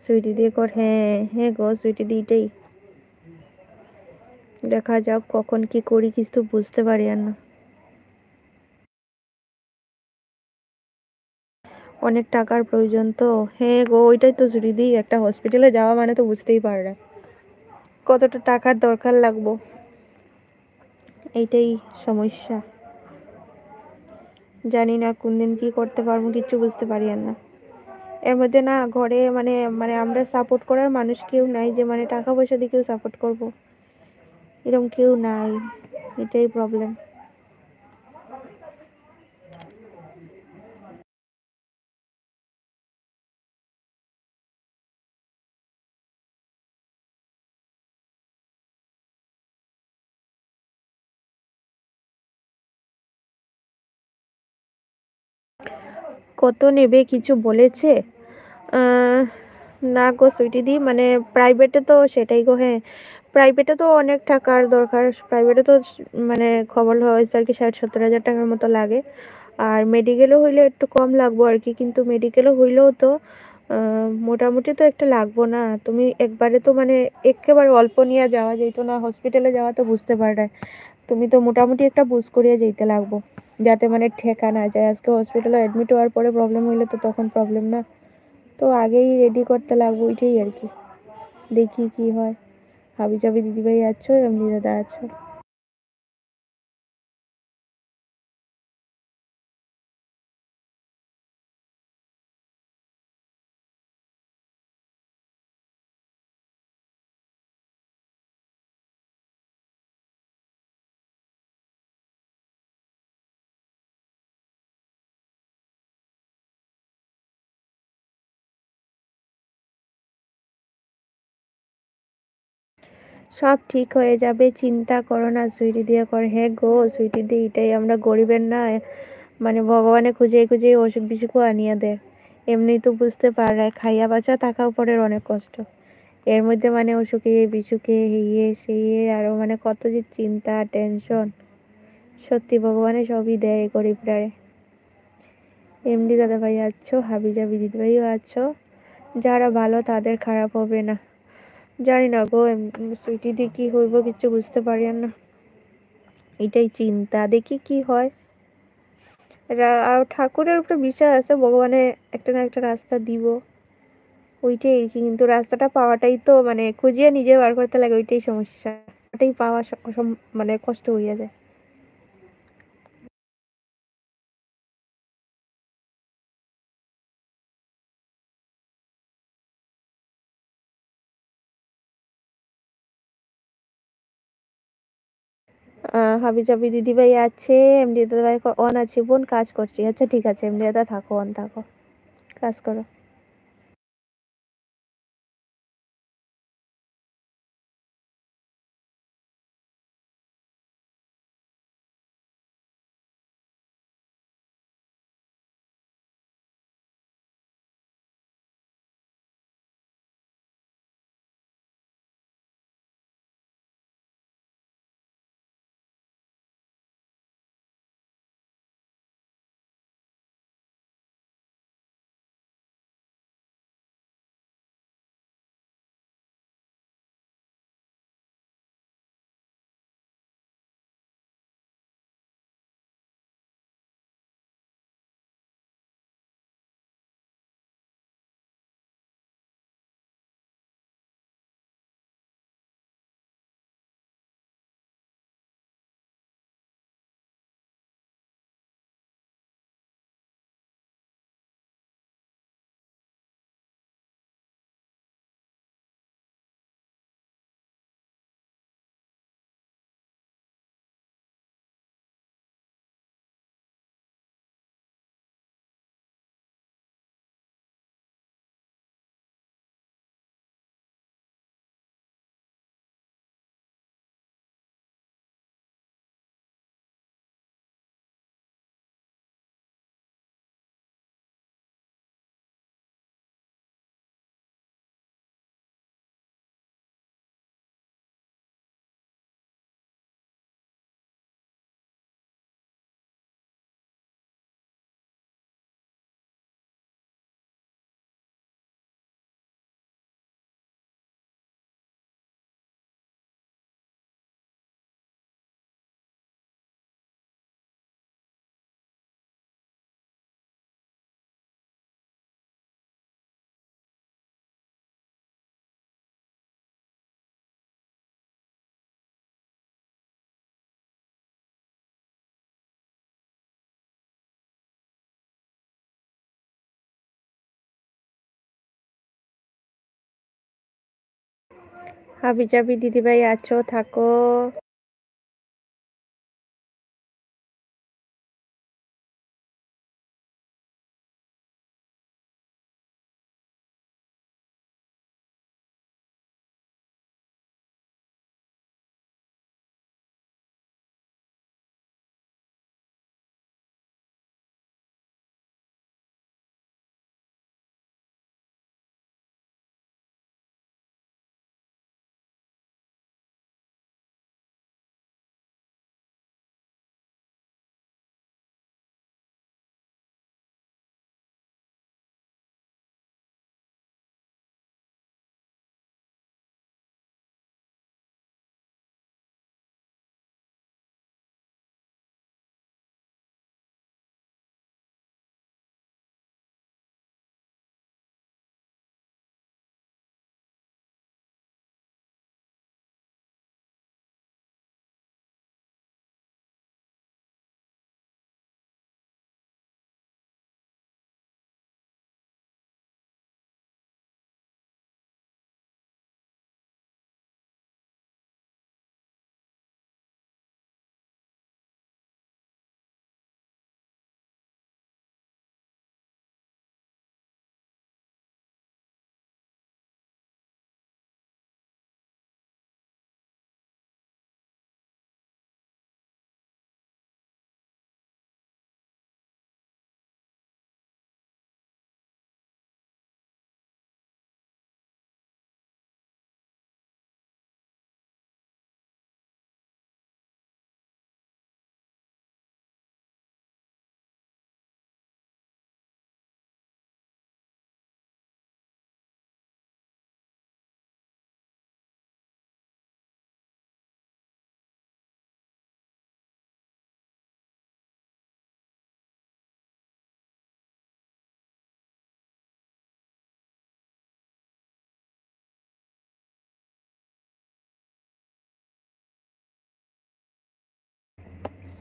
সুইটি দিয়ে কর হ্যাঁ হ্যাঁ গো সুইটি দিই এটাই দেখা যাক কখন কি করি কিছু বুঝতে পারি আর না অনেক টাকার প্রয়োজন তো হ্যাঁ গো ওইটাই তো জুড়ি দিই একটা হসপিটালে যাওয়া মানে তো বুঝতেই পারবে কতটা টাকার দরকার লাগবো এইটাই সমস্যা জানি না কোন দিন কী করতে পারবো কিচ্ছু বুঝতে পারি আর না এর মধ্যে না ঘরে মানে মানে আমরা সাপোর্ট করার মানুষ কেউ নাই যে মানে টাকা পয়সা দিয়ে কেউ সাপোর্ট করবো
এরকম কেউ নাই এটাই প্রবলেম কত নেবে কিছু বলেছে
না গো সুইটিদি মানে প্রাইভেটে তো সেটাই গো হ্যাঁ প্রাইভেটে তো অনেক টাকার দরকার প্রাইভেটে তো মানে খবর হয়েছে আর কি ষাট সত্তর হাজার টাকার মতো লাগে আর মেডিকেলও হইলে একটু কম লাগবো আর কি কিন্তু মেডিকেলও হইলেও তো মোটামুটি তো একটা লাগবো না তুমি একবারে তো মানে একেবারে অল্প নিয়ে যাওয়া যেত না হসপিটালে যাওয়া তো বুঝতে পারায় তুমি তো মোটামুটি একটা বুঝ করিয়া যেতে লাগবো যাতে মানে ঠেকা না যায় আজকে হসপিটালে অ্যাডমিট হওয়ার পরে প্রবলেম হইলে তো তখন প্রবলেম না তো আগেই রেডি করতে লাগবো ওইটাই আর কি দেখি কি হয় হাবি চাবি দিদিভাই আছো
এমনি দাদা আছো সব ঠিক
হয়ে যাবে চিন্তা করো না সুইটি দিয়ে কর হ্যাঁ গো সুইটি দিয়ে এটাই আমরা গরিবের না মানে ভগবানে খুঁজে খুঁজে অসুখ বিসুখও আনিয়ে দেয় এমনি তো বুঝতে পার খাইয়া বাঁচা থাকা পরের অনেক কষ্ট এর মধ্যে মানে অসুখে বিসুখে হেয়ে সিয়ে আরও মানে কত যে চিন্তা টেনশন সত্যি ভগবানে সবই দেয় গরিবরারে এমনি দাদা ভাই আছো হাবিজাবি দিদি ভাইও আছো যারা ভালো তাদের খারাপ হবে না জানি না গো সুইটি দিয়ে কী হইব কিছু বুঝতে পারি না এটাই চিন্তা দেখি কি হয় আর ঠাকুরের উপরে বিশ্বাস আছে ভগবানে একটা না একটা রাস্তা দিব ওইটাই আর কি কিন্তু রাস্তাটা পাওয়াটাই তো মানে খুঁজিয়ে নিজে বার করতে লাগে ওইটাই সমস্যা
ওটাই পাওয়া মানে কষ্ট হইয়া যায় হাবিজাবি দিদিভাই আছে এমডি ভাই অন আছে বোন কাজ করছি আচ্ছা ঠিক আছে এমডি দাদা থাকো অন থাকো কাজ করো হাবি জাবি দিদিভাই আছো থাকো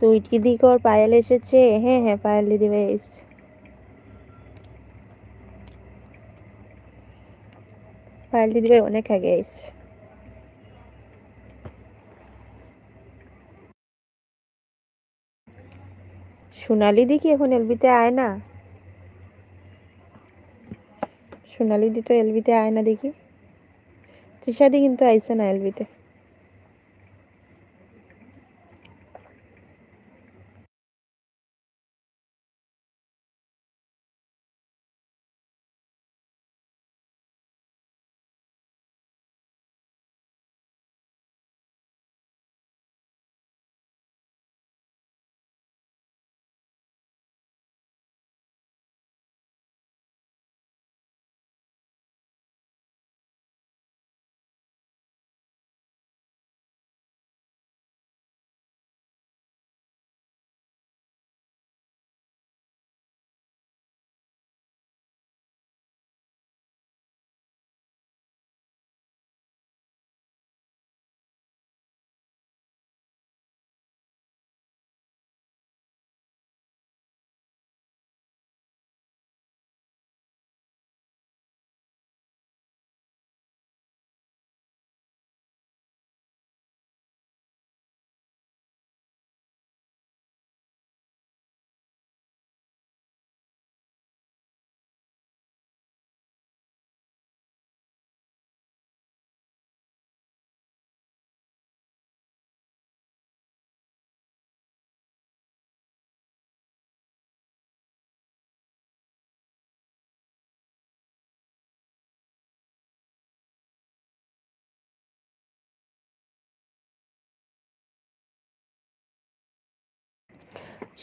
সুইট কি दी ওর पायल এসেছে হ্যাঁ হ্যাঁ
পায়েল দিদি ভাই পায়েল দিদি ভাই অনেক আগে এসছে সোনালি দি কি এখন এলবিতে আয় না সোনালি দি তো এলবিতে আয় না দেখি তৃষাদি কিন্তু আইসে না এলবিতে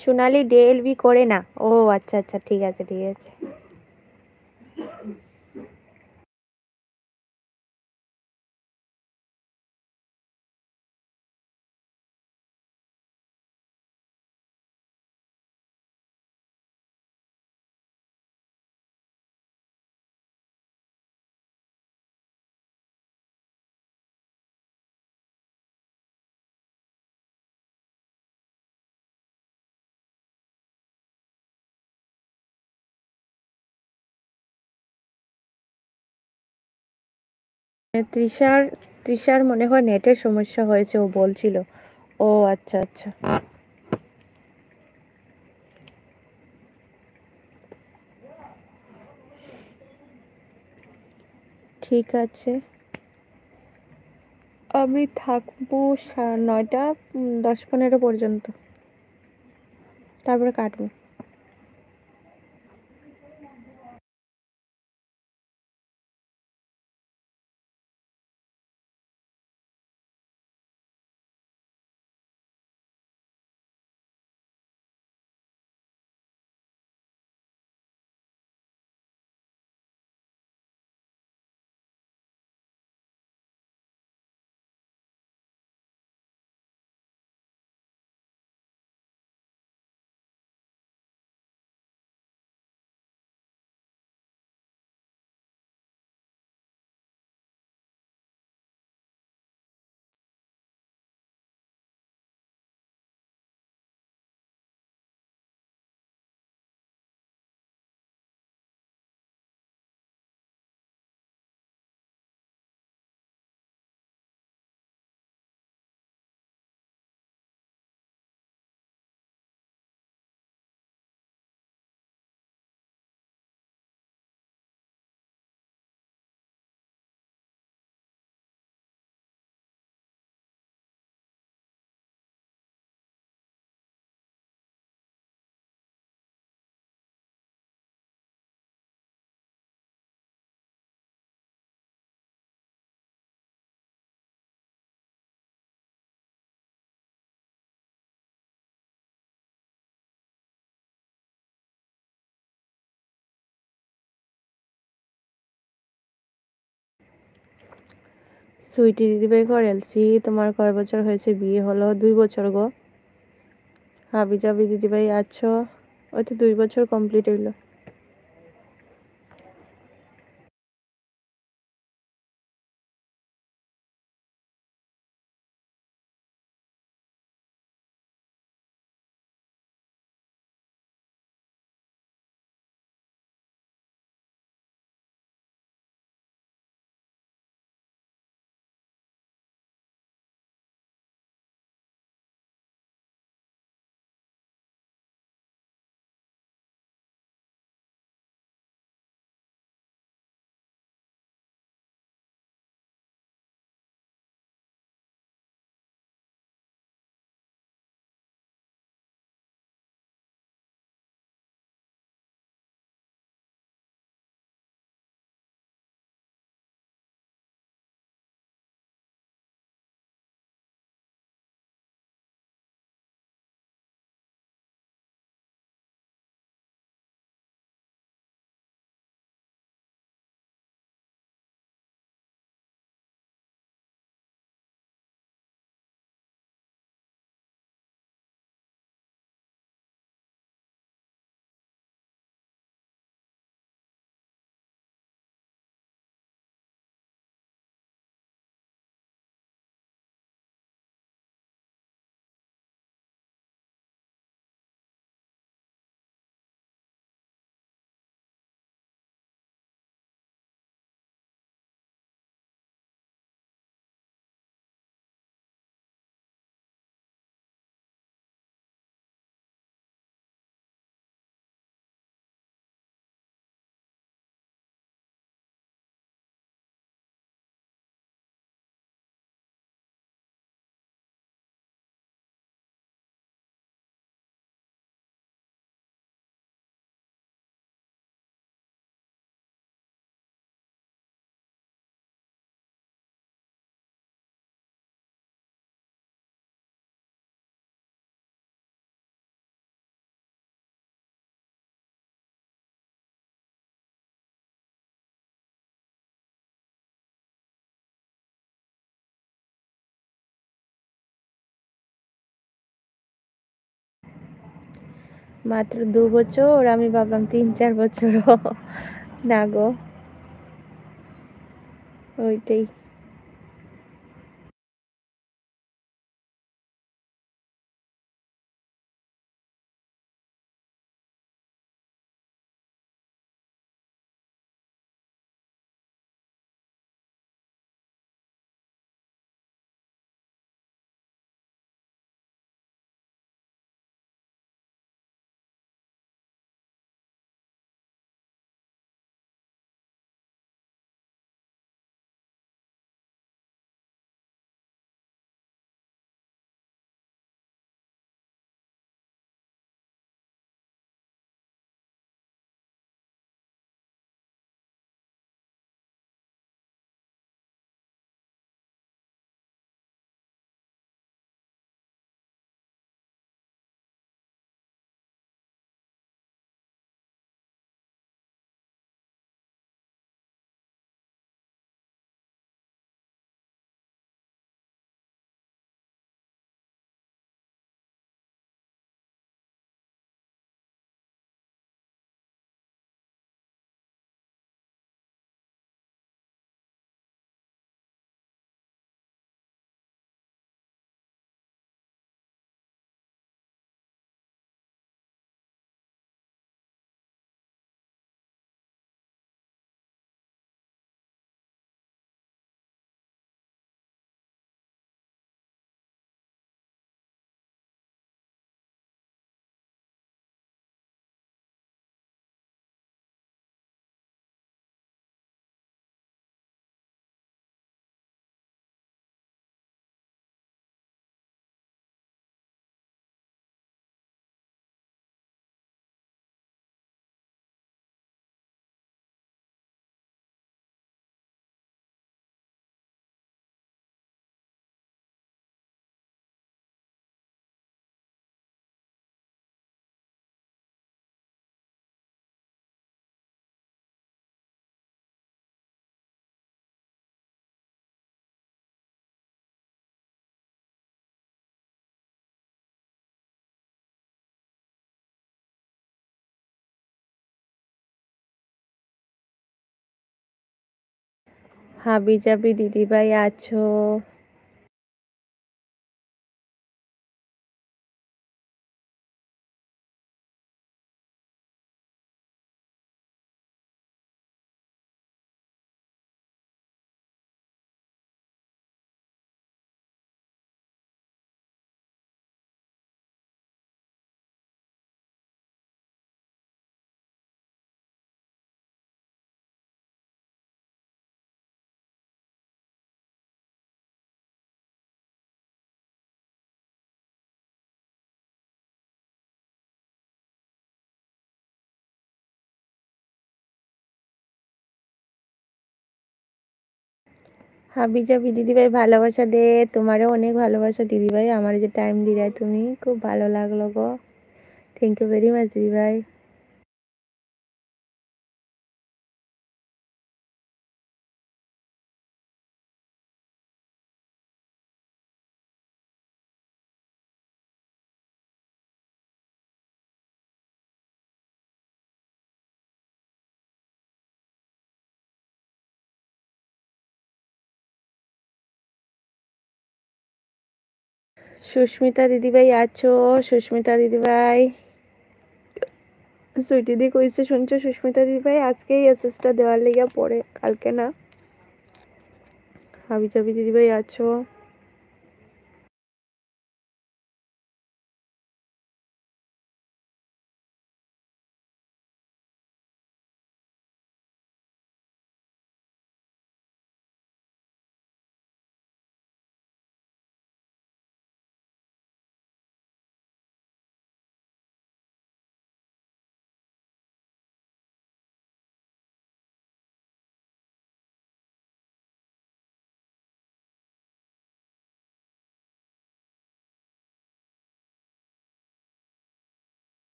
সোনালি ডে ডিএলবি করে না ও আচ্ছা আচ্ছা ঠিক আছে ঠিক আছে তৃষার তৃষার মনে হয় নেটের সমস্যা হয়েছে ও
বলছিল ও আচ্ছা আচ্ছা ঠিক আছে আমি থাকবো নয়টা দশ পনেরো পর্যন্ত তারপরে কাটবো
সুইটি দিদিভাই ঘর এলসি তোমার কয় বছর
হয়েছে বিয়ে হলো দুই বছর গো হাবিজাবি দিদিভাই আছো
ওই তো দুই বছর কমপ্লিট হইলো মাত্র দু
বছর আমি ভাবলাম তিন চার বছরও না গো
ওইটাই হাবিজাবি দিদিভাই আছো হাবিজাবি দিদিভাই ভালোবাসা দে তোমারও অনেক ভালোবাসা দিদিভাই
আমার যে টাইম দিলাই তুমি খুব ভালো লাগলো গো থ্যাংক ইউ ভেরি মাচ দিদিভাই
সুস্মিতা দিদিভাই আছো সুস্মিতা দিদিভাই
সুইটিদি কইছে শুনছো সুস্মিতা দিদিভাই আজকেই এসএসটা দেওয়ার লেগে পড়ে কালকে না
হাবি চাবি দিদিভাই আছো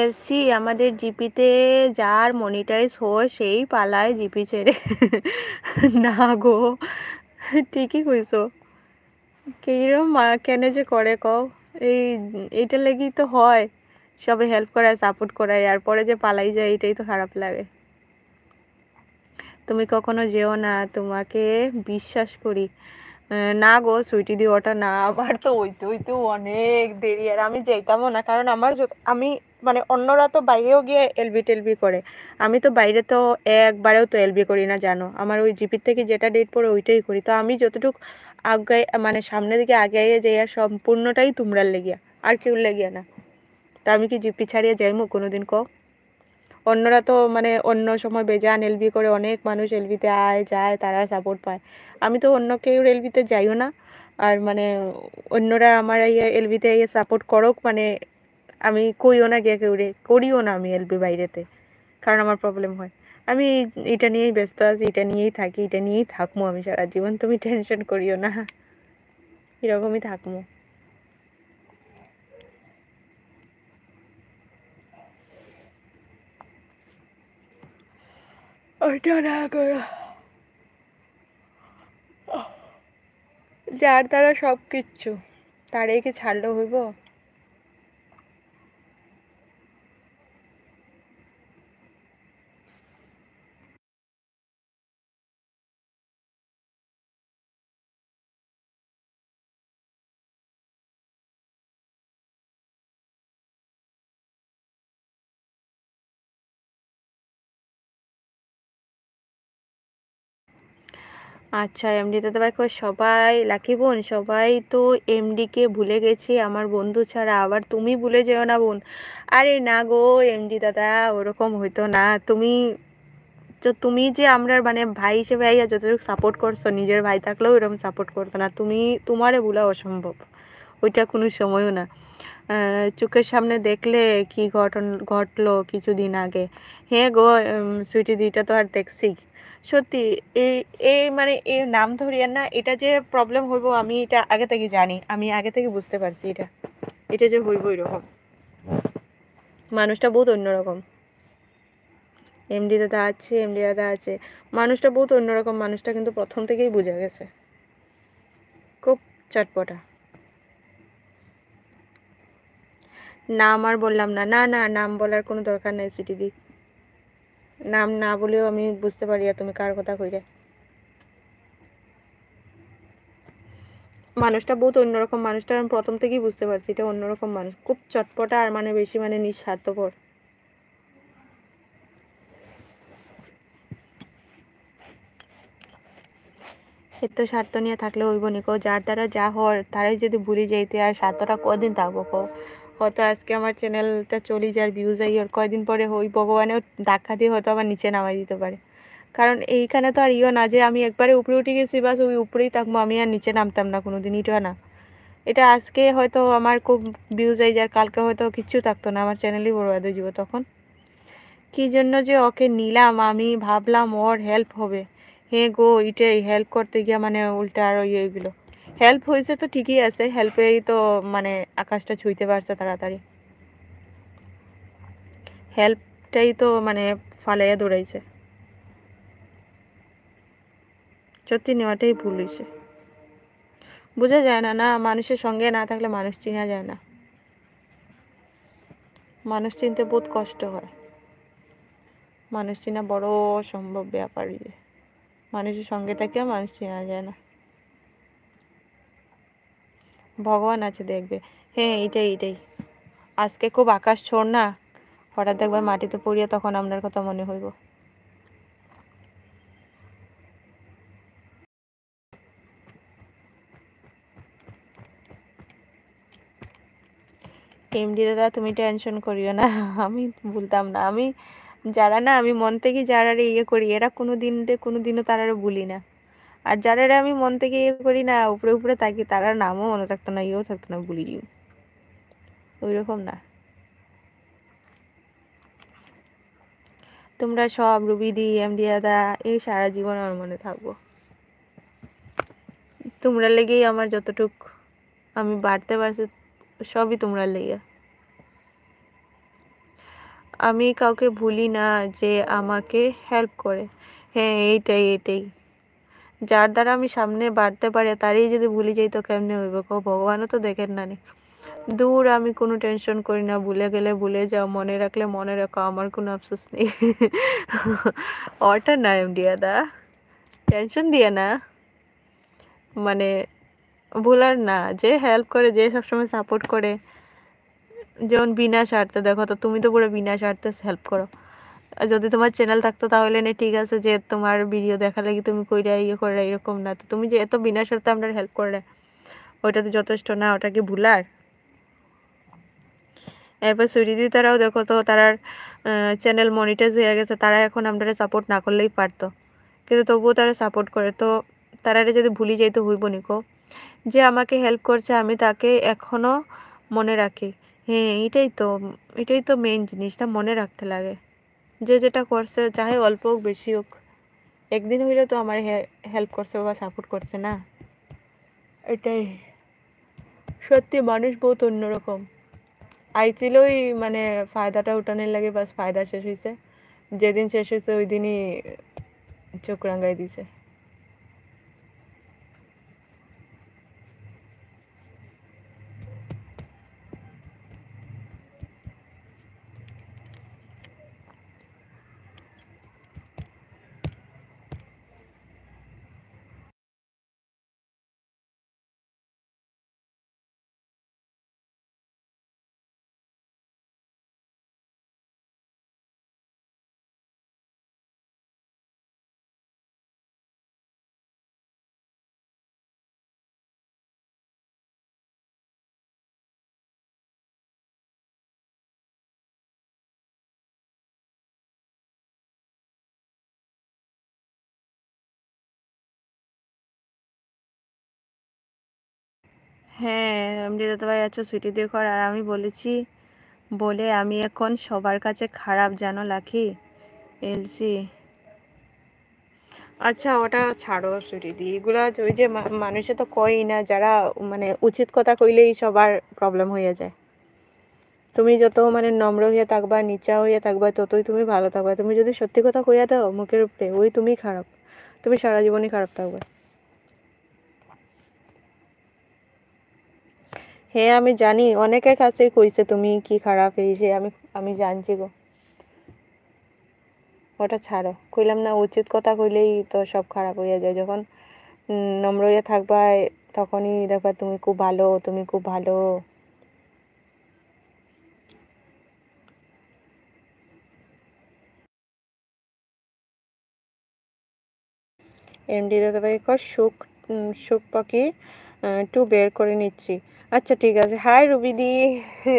এলসি আমাদের জিপিতে যার
মনিটাইজ হয় সেই পালায় জিপি ছেড়ে না গো ঠিকই কইছো কিরম কেনে যে করে কও এই এটা লেগেই তো হয় সবে হেল্প করায় সাপোর্ট করায় আর পরে যে পালাই যায় এটাই তো খারাপ লাগে তুমি কখনো যেও না তোমাকে বিশ্বাস করি না গো সুইটি দি ওটা না আমার তো ওই তো ওই তো অনেক দেরি আর আমি যাইতামও না কারণ আমার আমি মানে অন্যরা তো বাইরেও গিয়ে এলবি টেলবি করে আমি তো বাইরে তো একবারেও তো এলবি করি না জানো আমার ওই জিপির থেকে যেটা ডেট পড়ে ওইটাই করি তো আমি যতটুকু আগে মানে সামনের দিকে আগে যাইয়া সম্পূর্ণটাই তোমরা লেগিয়া আর কেউ লেগিয়া না তা আমি কি জিপি ছাড়িয়ে যাইমো কোনো দিন অন্যরা তো মানে অন্য সময় বেজান এলবি করে অনেক মানুষ এলবিতে আয় যায় তারা সাপোর্ট পায় আমি তো অন্য কেউ এলবিতে যাইও না আর মানে অন্যরা আমার এলবিতে ইয়ে সাপোর্ট ইয়ে করুক মানে আমি কইও না গিয়ে কেউ করিও না আমি এলপি বাইরেতে কারণ আমার প্রবলেম হয় আমি এটা নিয়েই ব্যস্ত আছি এটা নিয়েই থাকি এটা নিয়েই থাকবো আমি সারা জীবন তুমি টেনশন করিও না এরকমই থাকবো না করো যার দ্বারা সব কিচ্ছু তারে কি ছাড়লে হইব আচ্ছা এমডি দাদাভাইকে সবাই লাকি বোন সবাই তো এমডিকে ভুলে গেছি আমার বন্ধু ছাড়া আবার তুমি ভুলে যেও না বোন আরে না গো এমডি দাদা ওরকম হইতো না তুমি তো তুমি যে আমরা মানে ভাই হিসেবে আইয়া যতটুকু সাপোর্ট করছো নিজের ভাই থাকলেও এরকম সাপোর্ট করতো না তুমি তোমারে ভুলা অসম্ভব ওইটা কোনো সময়ও না চোখের সামনে দেখলে কি ঘটন ঘটলো কিছুদিন আগে হ্যাঁ গো সুইটি দুইটা তো আর দেখছি সত্যি এই এই মানে এই নাম ধরিয়ান না এটা যে প্রবলেম হইব আমি এটা আগে থেকে জানি আমি আগে থেকে বুঝতে পারছি এটা এটা যে হইব এরকম মানুষটা বহুত অন্যরকম এমডি দাদা আছে এমডি দাদা আছে মানুষটা বহুত অন্যরকম মানুষটা কিন্তু প্রথম থেকেই বোঝা গেছে খুব চটপটা নাম আর বললাম না না না নাম বলার কোনো দরকার নাই সিটি দিক নাম না বলেও আমি বুঝতে পারি আর তুমি কার কথা কইলে মানুষটা বহুত অন্যরকম মানুষটা আমি প্রথম থেকেই বুঝতে পারছি এটা অন্যরকম মানুষ খুব চটপটা আর মানে বেশি মানে নিঃস্বার্থপর এত স্বার্থ নিয়ে থাকলে ওই বনিক যার দ্বারা যা হর তারাই যদি ভুলে যাইতে আর স্বার্থটা কদিন থাকবো কো হয়তো আজকে আমার চ্যানেলটা চলে যার ভিউজ আই আর কয়দিন পরে ওই ভগবানেও ধাক্কা দিয়ে হয়তো আবার নিচে নামাই দিতে পারে কারণ এইখানে তো আর ইও ইয়ে না যে আমি একবারে উপরে উঠে গেছি বাস ওই উপরেই থাকবো আমি আর নিচে নামতাম না কোনো দিন এটা না এটা আজকে হয়তো আমার খুব ভিউজ আই যার কালকে হয়তো কিচ্ছু থাকতো না আমার চ্যানেলই বড় হয়ে যাব তখন কি জন্য যে ওকে নিলাম আমি ভাবলাম ওর হেল্প হবে হ্যাঁ গো এটাই হেল্প করতে গিয়ে মানে উল্টা ওই ইয়েগুলো হেল্প হয়েছে তো ঠিকই আছে হেল্পেই তো মানে আকাশটা ছুঁইতে পারছে তাড়াতাড়ি হেল্পটাই তো মানে ফালাইয়া দৌড়াইছে সত্যি নেওয়াটাই ভুল হয়েছে বোঝা যায় না না মানুষের সঙ্গে না থাকলে মানুষ চেনা যায় না মানুষ চিনতে বহুত কষ্ট হয় মানুষ চিনা বড় সম্ভব ব্যাপার মানুষের সঙ্গে থাকে মানুষ চেনা যায় না ভগবান আছে দেখবে হ্যাঁ এটাই এটাই আজকে খুব আকাশ ছোড় না হঠাৎ একবার মাটিতে পড়িয়া তখন আপনার কথা মনে হইব এমডি দাদা তুমি টেনশন করিও না আমি ভুলতাম না আমি যারা না আমি মন থেকে যারা ইয়ে করি এরা কোনো দিন কোনো দিনও তারা ভুলি না আর যারা আমি মন থেকে ইয়ে করি না উপরে উপরে তাকি তারা নামও মনে থাকতো না ইয়েও থাকতো না ভুলি ইউ ওই রকম না তোমরা সব রুবিদি এমডি দাদা এই সারা জীবন আমার মনে থাকবো তোমরা লেগেই আমার যতটুক আমি বাড়তে পারছি সবই তোমরা লেগে আমি কাউকে ভুলি না যে আমাকে হেল্প করে হ্যাঁ এইটাই এটাই যার দ্বারা আমি সামনে বাড়তে পারে তারই যদি ভুলে যাই তো কেমনি হইব কেউ ভগবানও তো দেখেন না নি দূর আমি কোনো টেনশন করি না ভুলে গেলে ভুলে যাও মনে রাখলে মনে রাখো আমার কোনো আফসোস নেই অটা না এম দা টেনশন দিয়ে না মানে ভুলার না যে হেল্প করে যে সবসময় সাপোর্ট করে যেমন বিনা স্বার্থে দেখো তো তুমি তো পুরো বিনা স্বার্থে হেল্প করো যদি তোমার চ্যানেল থাকতো তাহলে নে ঠিক আছে যে তোমার ভিডিও দেখা লাগে তুমি কইরা ইয়ে করে এরকম না তো তুমি যে এত বিনা শর্তে আমরা হেল্প করলে ওইটা তো যথেষ্ট না ওটা কি ভুলার এরপর সুরিদি তারাও দেখো তো তারার চ্যানেল মনিটাইজ হয়ে গেছে তারা এখন আমরা সাপোর্ট না করলেই পারতো কিন্তু তবুও তারা সাপোর্ট করে তো তারা যদি ভুলি যাই তো হইব নিকো যে আমাকে হেল্প করছে আমি তাকে এখনও মনে রাখি হ্যাঁ এটাই তো এটাই তো মেন জিনিসটা মনে রাখতে লাগে যে যেটা করছে চাহে অল্প হোক বেশি হোক একদিন হইলে তো আমার হেল্প করছে বা সাপোর্ট করছে না এটাই সত্যি মানুষ বহুত অন্যরকম আইছিলই মানে ফায়দাটা উঠানোর লাগে বাস ফায়দা শেষ হয়েছে যেদিন শেষ হয়েছে ওই দিনই চোখ রাঙ্গাই দিছে
হ্যাঁ আমি দাদাভাই আছো সুইটি দিয়ে কর আর আমি
বলেছি বলে আমি এখন সবার কাছে খারাপ জানো লাখি এলসি আচ্ছা ওটা ছাড়ো সুইটি দিই এগুলা ওই যে মানুষে তো কয়ই না যারা মানে উচিত কথা কইলেই সবার প্রবলেম হয়ে যায় তুমি যত মানে নম্র হয়ে থাকবা নিচা হয়ে থাকবা ততই তুমি ভালো থাকবা তুমি যদি সত্যি কথা কইয়া দাও মুখের উপরে ওই তুমি খারাপ তুমি সারা জীবনই খারাপ থাকবে হ্যাঁ আমি জানি অনেকের কাছেই কইছে তুমি কি খারাপ হয়েছে আমি আমি জানছি গো ওটা ছাড়ো কইলাম না উচিত কথা কইলেই তো সব খারাপ হইয়া যায় যখন নম্র হইয়া থাকবা তখনই দেখবা তুমি খুব ভালো তুমি খুব ভালো এমডি দাদাভাই সুখ সুখ পাখি টু বের করে নিচ্ছি আচ্ছা ঠিক আছে হাই রুবিদি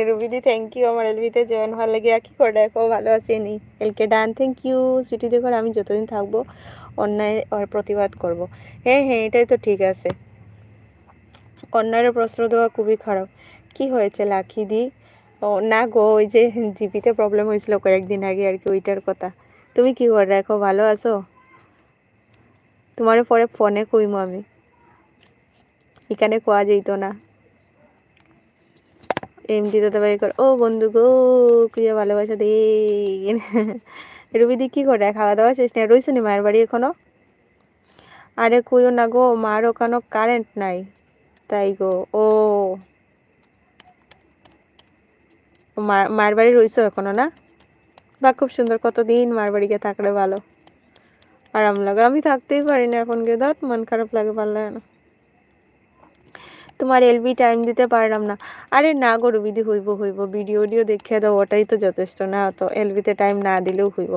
রুবিদি থ্যাংক ইউ আমার এলবিতে জয়েন হওয়ার লাগে কি করে দেখো ভালো আছি নি like done thank you Sweety দেখো আমি যতদিন থাকবো অন্যায় আর প্রতিবাদ করব। হ্যাঁ হ্যাঁ এটাই তো ঠিক আছে অন্যায়ের প্রশ্ন দেওয়া খুবই খারাপ কি হয়েছে লাখি দি না গো ওই যে জিপিতে প্রবলেম হয়েছিল কয়েকদিন আগে আর কি ওইটার কথা তুমি কি করে দেখো ভালো আছো তোমার পরে ফোনে কইম আমি এখানে কোয়া যেত না এমডি দাদা ভাই কর ও বন্ধু গো কুইয়া ভালোবাসা দে রুবিদি কী করে খাওয়া দাওয়া শেষ নেই রইস নি মায়ের বাড়ি এখনো আরে কুইও না গো মার ওখানো কারেন্ট নাই তাই গো ও মায়ের বাড়ি রইছো এখনো না বা খুব সুন্দর কতদিন মার বাড়িকে থাকলে ভালো আরাম লাগে আমি থাকতেই পারি না এখন গিয়ে দাঁত মন খারাপ লাগে ভালো লাগে না তোমার এলবি টাইম দিতে পারলাম না আরে না গো বিধি হইব হইব ভিডিও ডিও দেখিয়ে দাও ওটাই তো যথেষ্ট না তো এলবিতে টাইম না দিলেও হইব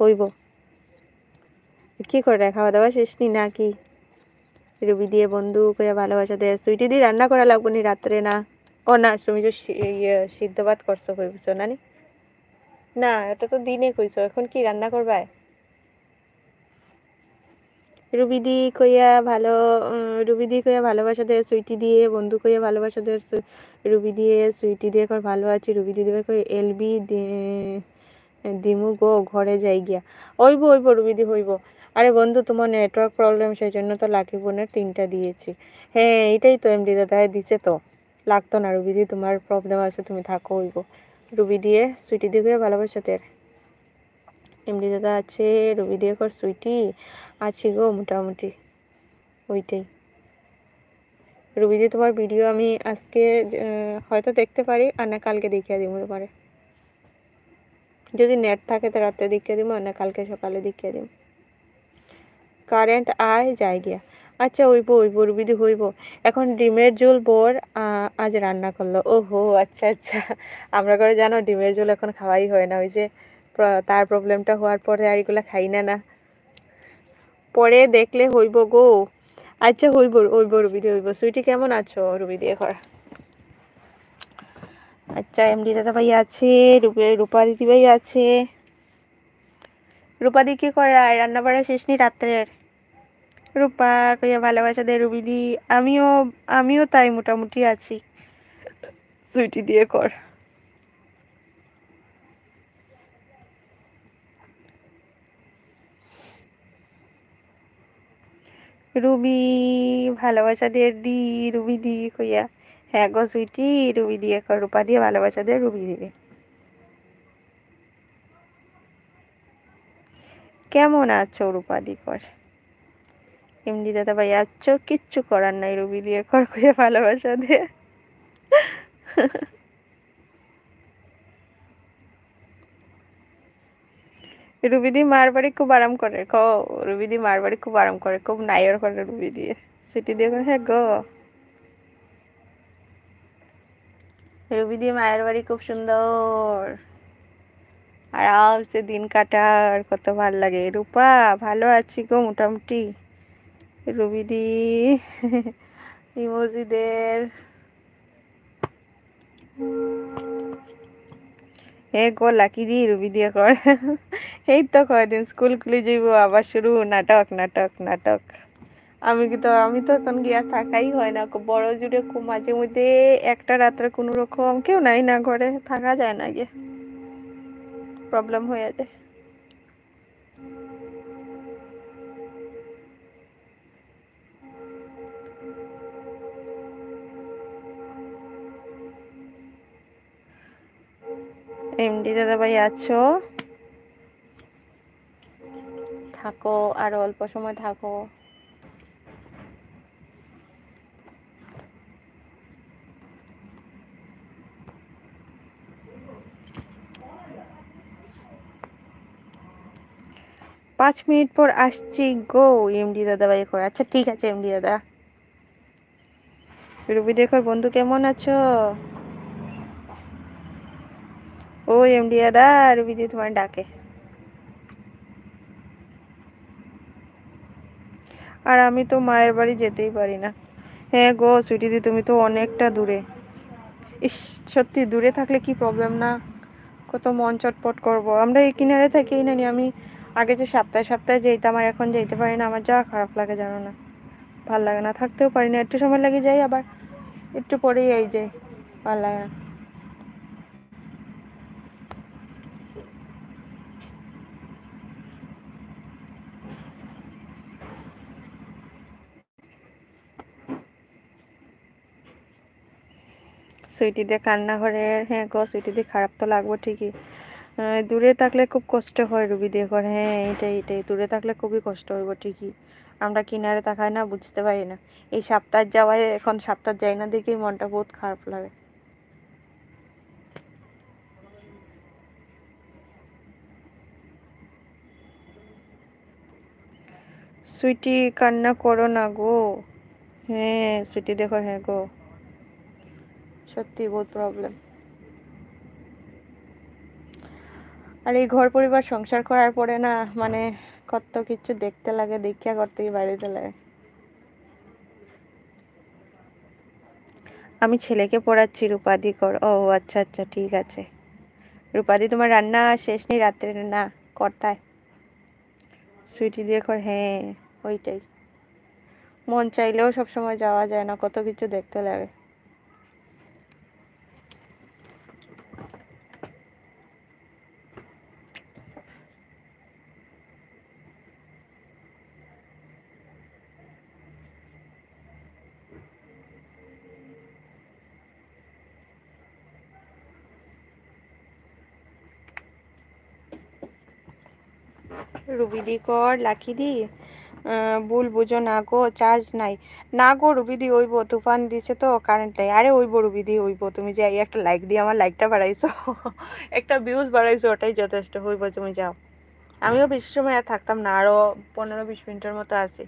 হইব কি করে খাওয়া দাওয়া শেষ নি না কি রুবি দিয়ে বন্ধু করে ভালোবাসা দেয় সুইটি দিয়ে রান্না করা লাগবো নি রাত্রে না ও না তুমি তো ইয়ে সিদ্ধ ভাত করছো কইবছো না নি না এটা তো দিনে কইছো এখন কি রান্না করবায় রুবিদি কইয়া ভালো রুবিদি কইয়া ভালোবাসা দেয় সুইটি দিয়ে বন্ধু কইয়া ভালোবাসা দেয় রুবি দিয়ে সুইটি দিয়ে কর ভালো আছি রুবি দিদি কই এলবি দিমু গো ঘরে যাই গিয়া ওইব ওইব রুবিদি হইব আরে বন্ধু তোমার নেটওয়ার্ক প্রবলেম সেই জন্য তো লাকি বোনের তিনটা দিয়েছি হ্যাঁ এটাই তো এমডি দাদা হ্যাঁ, দিছে তো লাগতো না রুবিদি তোমার প্রবলেম আছে তুমি থাকো হইব রুবি দিয়ে সুইটি দিয়ে ভালোবাসা দেয় এমডি দাদা আছে রবি দেখর সুইটি আছে গো মোটামুটি ওইটাই রবিদি তোমার ভিডিও আমি আজকে হয়তো দেখতে পারি আর না কালকে দেখিয়ে দিব তোমারে যদি নেট থাকে তো রাতে দেখিয়ে দিব আর না কালকে সকালে দেখিয়ে দিব কারেন্ট আয় যায় গিয়া আচ্ছা ওইব ওইব রুবিদি হইব এখন ডিমের ঝোল বর আজ রান্না করলো ও হো আচ্ছা আচ্ছা আমরা করে জানো ডিমের ঝোল এখন খাওয়াই হয় না ওই যে তার প্রবলেমটা হওয়ার পরে আর এগুলো খাই না না পরে দেখলে হইব গো আচ্ছা হইব হইব রুবি দিয়ে হইব সুইটি কেমন আছো রুবি দিয়ে ঘর আচ্ছা এমডি দাদা ভাই আছে রূপা দিদি ভাই আছে রূপাদি কি রান্না বাড়া শেষ নি রাত্রের রূপা কইয়া ভালোবাসা রুবি দি আমিও আমিও তাই মোটামুটি আছি সুইটি দিয়ে কর রুবি ভালোবাসা দিয়ে দি রুবি দি কইয়া হ্যাঁ গো সুইটি রুবি দিয়ে রূপা দিয়ে ভালোবাসা দিয়ে রুবি দিবে কেমন আছো রূপা দি কর এমনি দাদা ভাই আছো কিচ্ছু করার নাই রুবি দিয়ে কর কইয়া ভালোবাসা দিয়ে রুবিদি মার বাড়ি খুব আরাম করে ক রুবিদি মার বাড়ি খুব আরাম করে খুব নাইর করে রুবি দিয়ে সিটি দিয়ে হ্যাঁ গো রুবিদি মায়ের বাড়ি খুব সুন্দর আরামসে দিন কাটার কত ভাল লাগে রূপা ভালো আছি গো মোটামুটি রুবিদি ইমোজিদের হে গো লাকি দি রুবি দিয়ে কর এই তো কয়দিন স্কুল খুলে যাইব আবার শুরু নাটক নাটক নাটক আমি কি তো আমি তো এখন গিয়া থাকাই হয় না বড় জুড়ে মাঝে মধ্যে একটা রাত্রে কোনো রকম কেউ নাই না ঘরে থাকা যায় না গিয়ে প্রবলেম হয়ে যায় এমডি দাদাভাই আছো থাকো আর অল্প সময় থাকো পাঁচ মিনিট পর আসছি গো এমডি দাদাভাই করে আচ্ছা ঠিক আছে এমডি দাদা রুবি দেখো বন্ধু কেমন আছো ও এমডি দাদা বিদি তোমার ডাকে আর আমি তো মায়ের বাড়ি যেতেই পারি না হ্যাঁ গো সুইটিদি তুমি তো অনেকটা দূরে ইস সত্যি দূরে থাকলে কি প্রবলেম না কত মন চটপট করবো আমরা এই কিনারে থাকেই না আমি আগে যে সপ্তাহে সপ্তাহে যেতাম আর এখন যেতে পারি না আমার যা খারাপ লাগে জানো না ভাল লাগে না থাকতেও পারি না একটু সময় লাগে যাই আবার একটু পরেই এই যে ভাল লাগে না সুইটি দিয়ে কান্নাঘরে হ্যাঁ গো সুইটি দিয়ে খারাপ তো লাগবো ঠিকই দূরে থাকলে খুব কষ্ট হয় রুবি দিয়ে করে হ্যাঁ এটাই এটাই দূরে থাকলে খুবই কষ্ট হইব ঠিকই আমরা কিনারে তাকাই না বুঝতে পারি না এই সাপ্তাহ যাওয়ায় এখন সাপ্তাহ যাই না দেখেই মনটা বহুত খারাপ লাগে সুইটি কান্না করো না গো হ্যাঁ সুইটি দেখো হ্যাঁ গো সত্যি বহুত প্রবলেম আর এই ঘর পরিবার সংসার করার পরে না মানে কত কিছু দেখতে লাগে দেখিয়া করতে বাড়িতে লাগে আমি ছেলেকে পড়াচ্ছি রূপাদি কর ও আচ্ছা আচ্ছা ঠিক আছে রূপাদি তোমার রান্না শেষ নেই রাত্রে না কর্তায় সুইটি দিয়ে কর হ্যাঁ ওইটাই মন চাইলেও সবসময় যাওয়া যায় না কত কিছু দেখতে লাগে রুবিদি কর লাখিদি ভুল বুঝো না গো চার্জ নাই না গো রুবিদি ওইব তুফান দিছে তো কারেন্ট নাই আরে ওইব রুবিদি ওইব তুমি যে একটা লাইক দিয়ে আমার লাইকটা বাড়াইছো একটা ভিউজ বাড়াইছো ওটাই যথেষ্ট হইব তুমি যাও আমিও বেশি সময় আর থাকতাম না আরও পনেরো বিশ মিনিটের মতো আছি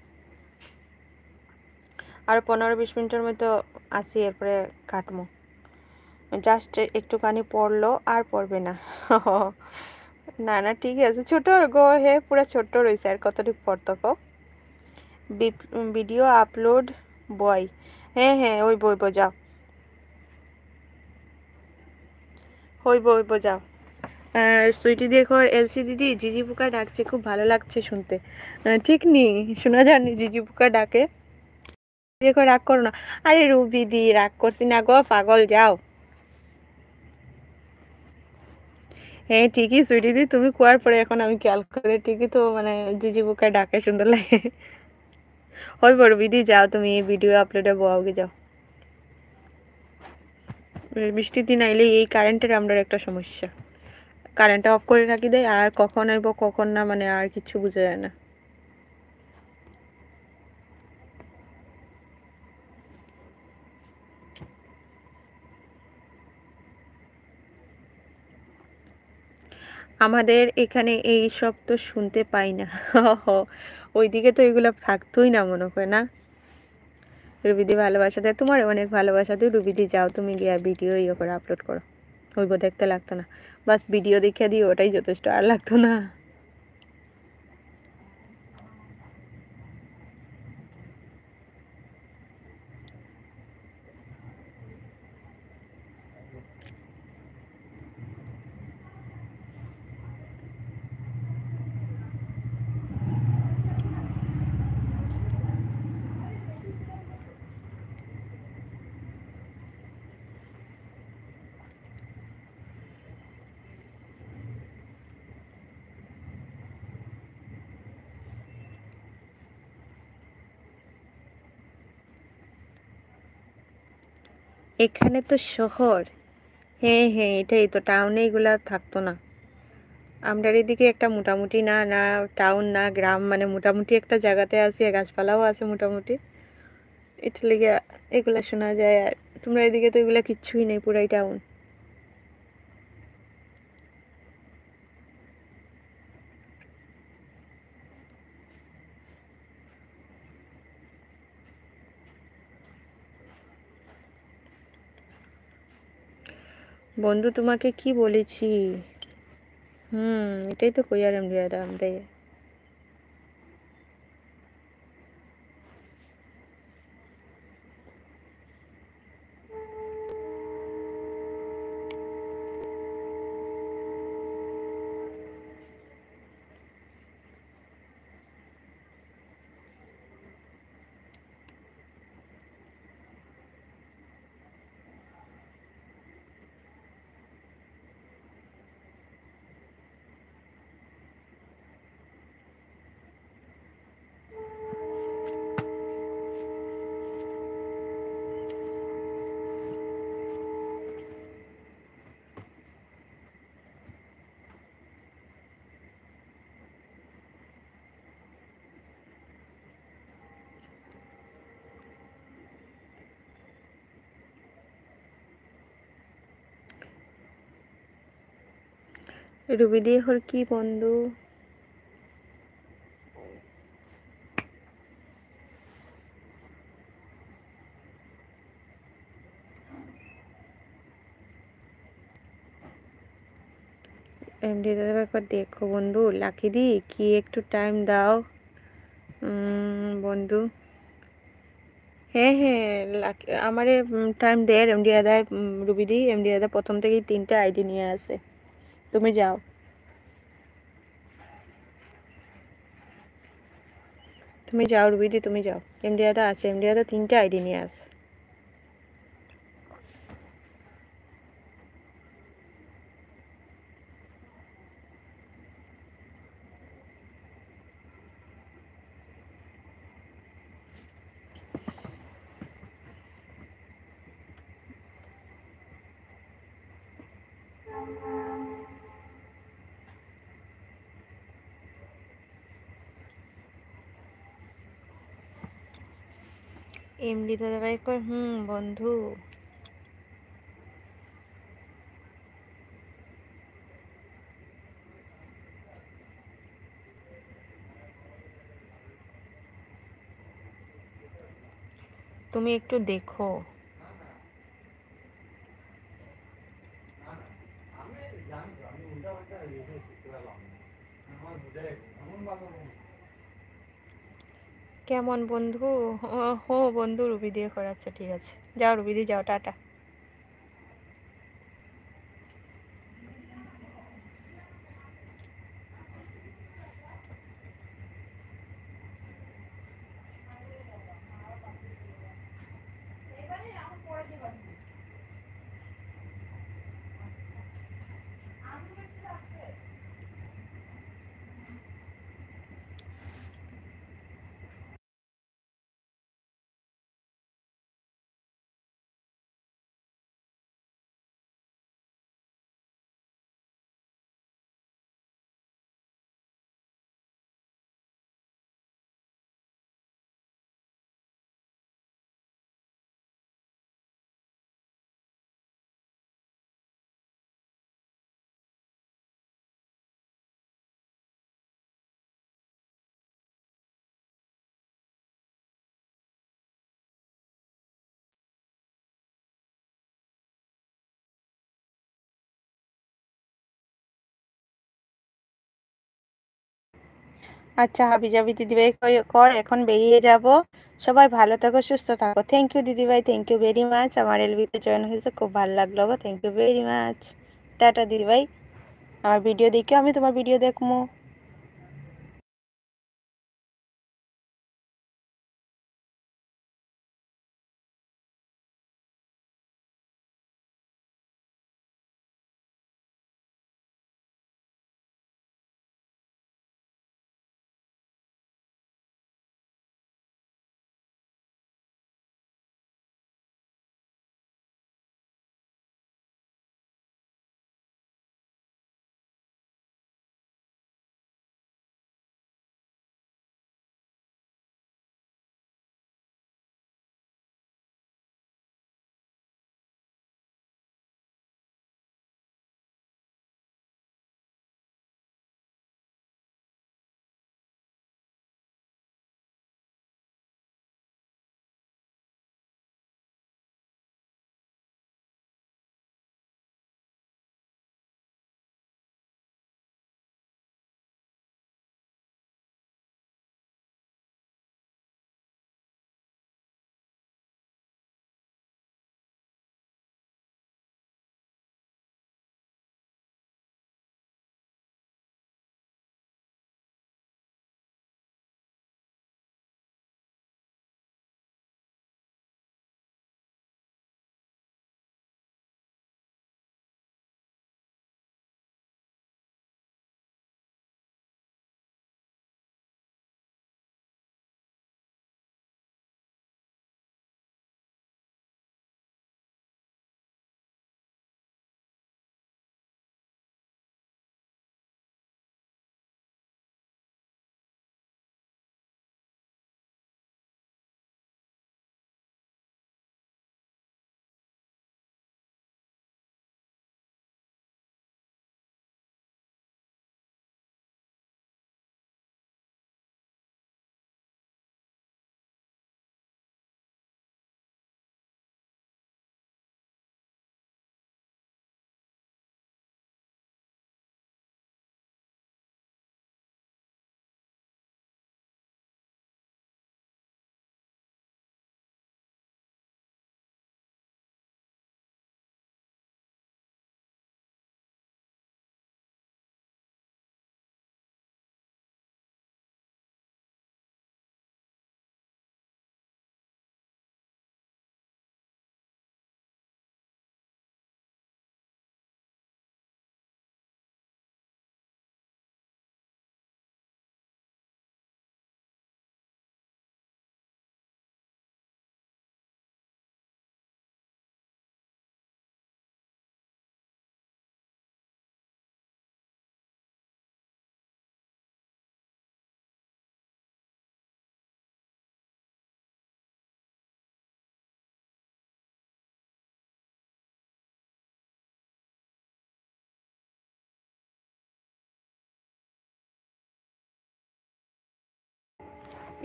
আর পনেরো বিশ মিনিটের মতো আসি এরপরে কাটমো জাস্ট একটুখানি পড়লো আর পড়বে না না না ঠিকই আছে ছোট গো হে পুরা ছোট রয়েছে আর কতটুকু পর্তক ভিডিও আপলোড বয় হ্যাঁ হ্যাঁ ওই বই যাও হইব হইব যাও আর সুইটি দেখো এলসি দিদি জিজি পোকা ডাকছে খুব ভালো লাগছে শুনতে ঠিক নি শোনা যাননি জিজি পোকা ডাকে দেখো রাগ করো না আরে রুবি দি রাগ করছি না গো পাগল যাও হ্যাঁ ঠিকই সুইটি দি তুমি কুয়ার পরে এখন আমি খেয়াল করে ঠিকই তো মানে জিজি বুকে ডাকে সুন্দর লাগে হয় বড় বিদি যাও তুমি এই ভিডিও আপলোডে বোয়াওকে যাও বৃষ্টির দিন আইলে এই কারেন্টের আমার একটা সমস্যা কারেন্টটা অফ করে রাখি দেয় আর কখন আসবো কখন না মানে আর কিছু বোঝা যায় না আমাদের এখানে এই সব তো শুনতে পাই না ওইদিকে তো এগুলো থাকতোই না মনে করে না রুবিদি ভালোবাসা দেয় তোমার অনেক ভালোবাসা দিই রুবিদি যাও তুমি গিয়া ভিডিও ইয়ে করে আপলোড করো ওইব দেখতে লাগতো না বাস ভিডিও দেখিয়ে দিই ওটাই যথেষ্ট আর লাগতো না এখানে তো শহর হ্যাঁ হ্যাঁ এটাই তো টাউনে এগুলা থাকতো না আমরা এদিকে একটা মোটামুটি না না টাউন না গ্রাম মানে মোটামুটি একটা জায়গাতে আছে গাছপালাও আছে মোটামুটি এটা লেগে এগুলা শোনা যায় আর তোমরা এদিকে তো এগুলা কিচ্ছুই নেই পুরাই টাউন বন্ধু তোমাকে কি বলেছি হুম এটাই তো কই আর আমরা রুবি দিয়ে হল কি বন্ধু এমডি দাদা একবার দেখো বন্ধু লাকি দি কি একটু টাইম দাও বন্ধু হ্যাঁ হ্যাঁ লাকি আমার টাইম দেয় এমডি দাদা দি এমডি দাদা প্রথম থেকেই তিনটে আইডি নিয়ে আসে তুমি যাও তুমি যাও রুবিদি তুমি যাও এমডিআদা আছে এমডিআদা তিনটে আইডি নিয়ে আস ইমলি দাদাভাই কই হুম বন্ধু তুমি একটু দেখো আমি জানি আমি উল্টা আমার কেমন বন্ধু হো বন্ধু রুবি দিয়ে করাচ্ছে ঠিক আছে যাও রুবি দিয়ে যাও টাটা
আচ্ছা হাবিজাবি দিদিভাই কর এখন বেরিয়ে যাব সবাই ভালো থাকো সুস্থ থাকো
থ্যাংক ইউ দিদিভাই থ্যাংক ইউ ভেরি মাচ আমার এলবিতে জয়েন হয়েছে খুব ভালো লাগলো গো thank you very much tata দিদিভাই আমার ভিডিও দেখো আমি তোমার ভিডিও দেখবো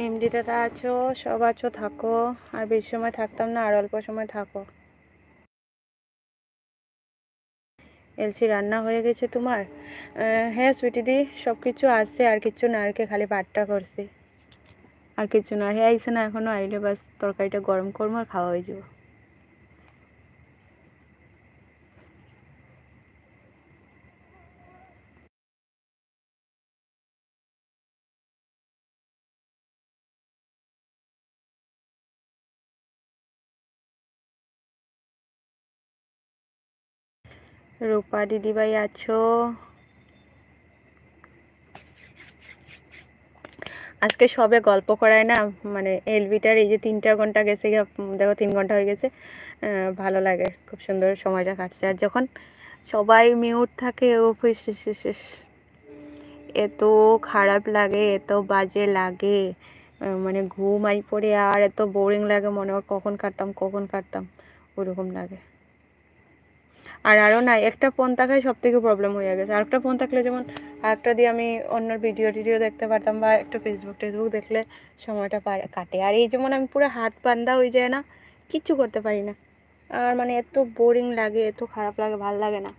এমডি দাদা আছো সব আছো থাকো আর বেশি সময়
থাকতাম না আর অল্প সময় থাকো এলসি রান্না হয়ে গেছে তোমার হ্যাঁ সুইটিদি সব কিছু আসছে আর কিছু না আর খালি ভাতটা করছি আর কিছু না হ্যাঁ আইসে না এখনও আইলে বাস তরকারিটা গরম করবো আর খাওয়া হয়ে যাবো রূপা দিদিভাই আছো আজকে সবে গল্প করায় না মানে এলবিটার এই যে তিনটা ঘন্টা গেছে দেখো তিন ঘন্টা হয়ে গেছে ভালো লাগে খুব সুন্দর সময়টা কাটছে আর যখন সবাই মিউট থাকে এত খারাপ লাগে এত বাজে লাগে মানে ঘুমাই পড়ে আর এত বোরিং লাগে মনে হয় কখন কাটতাম কখন কাটতাম ওরকম লাগে আর আরও নাই একটা ফোন থাকায় সব থেকে প্রবলেম হয়ে গেছে আর একটা ফোন থাকলে যেমন একটা দিয়ে আমি অন্য ভিডিও টিডিও দেখতে পারতাম বা একটা ফেসবুক টেসবুক দেখলে সময়টা কাটে আর এই যেমন আমি পুরো হাত বান্ধা হয়ে যায় না কিচ্ছু করতে পারি না আর মানে এত বোরিং লাগে এত খারাপ লাগে ভাল লাগে না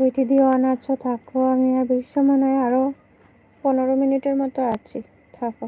সুইটি দিয়ে আছো থাকো আমি আর বেশি সময় নয় আরও পনেরো মিনিটের মতো আছি থাকো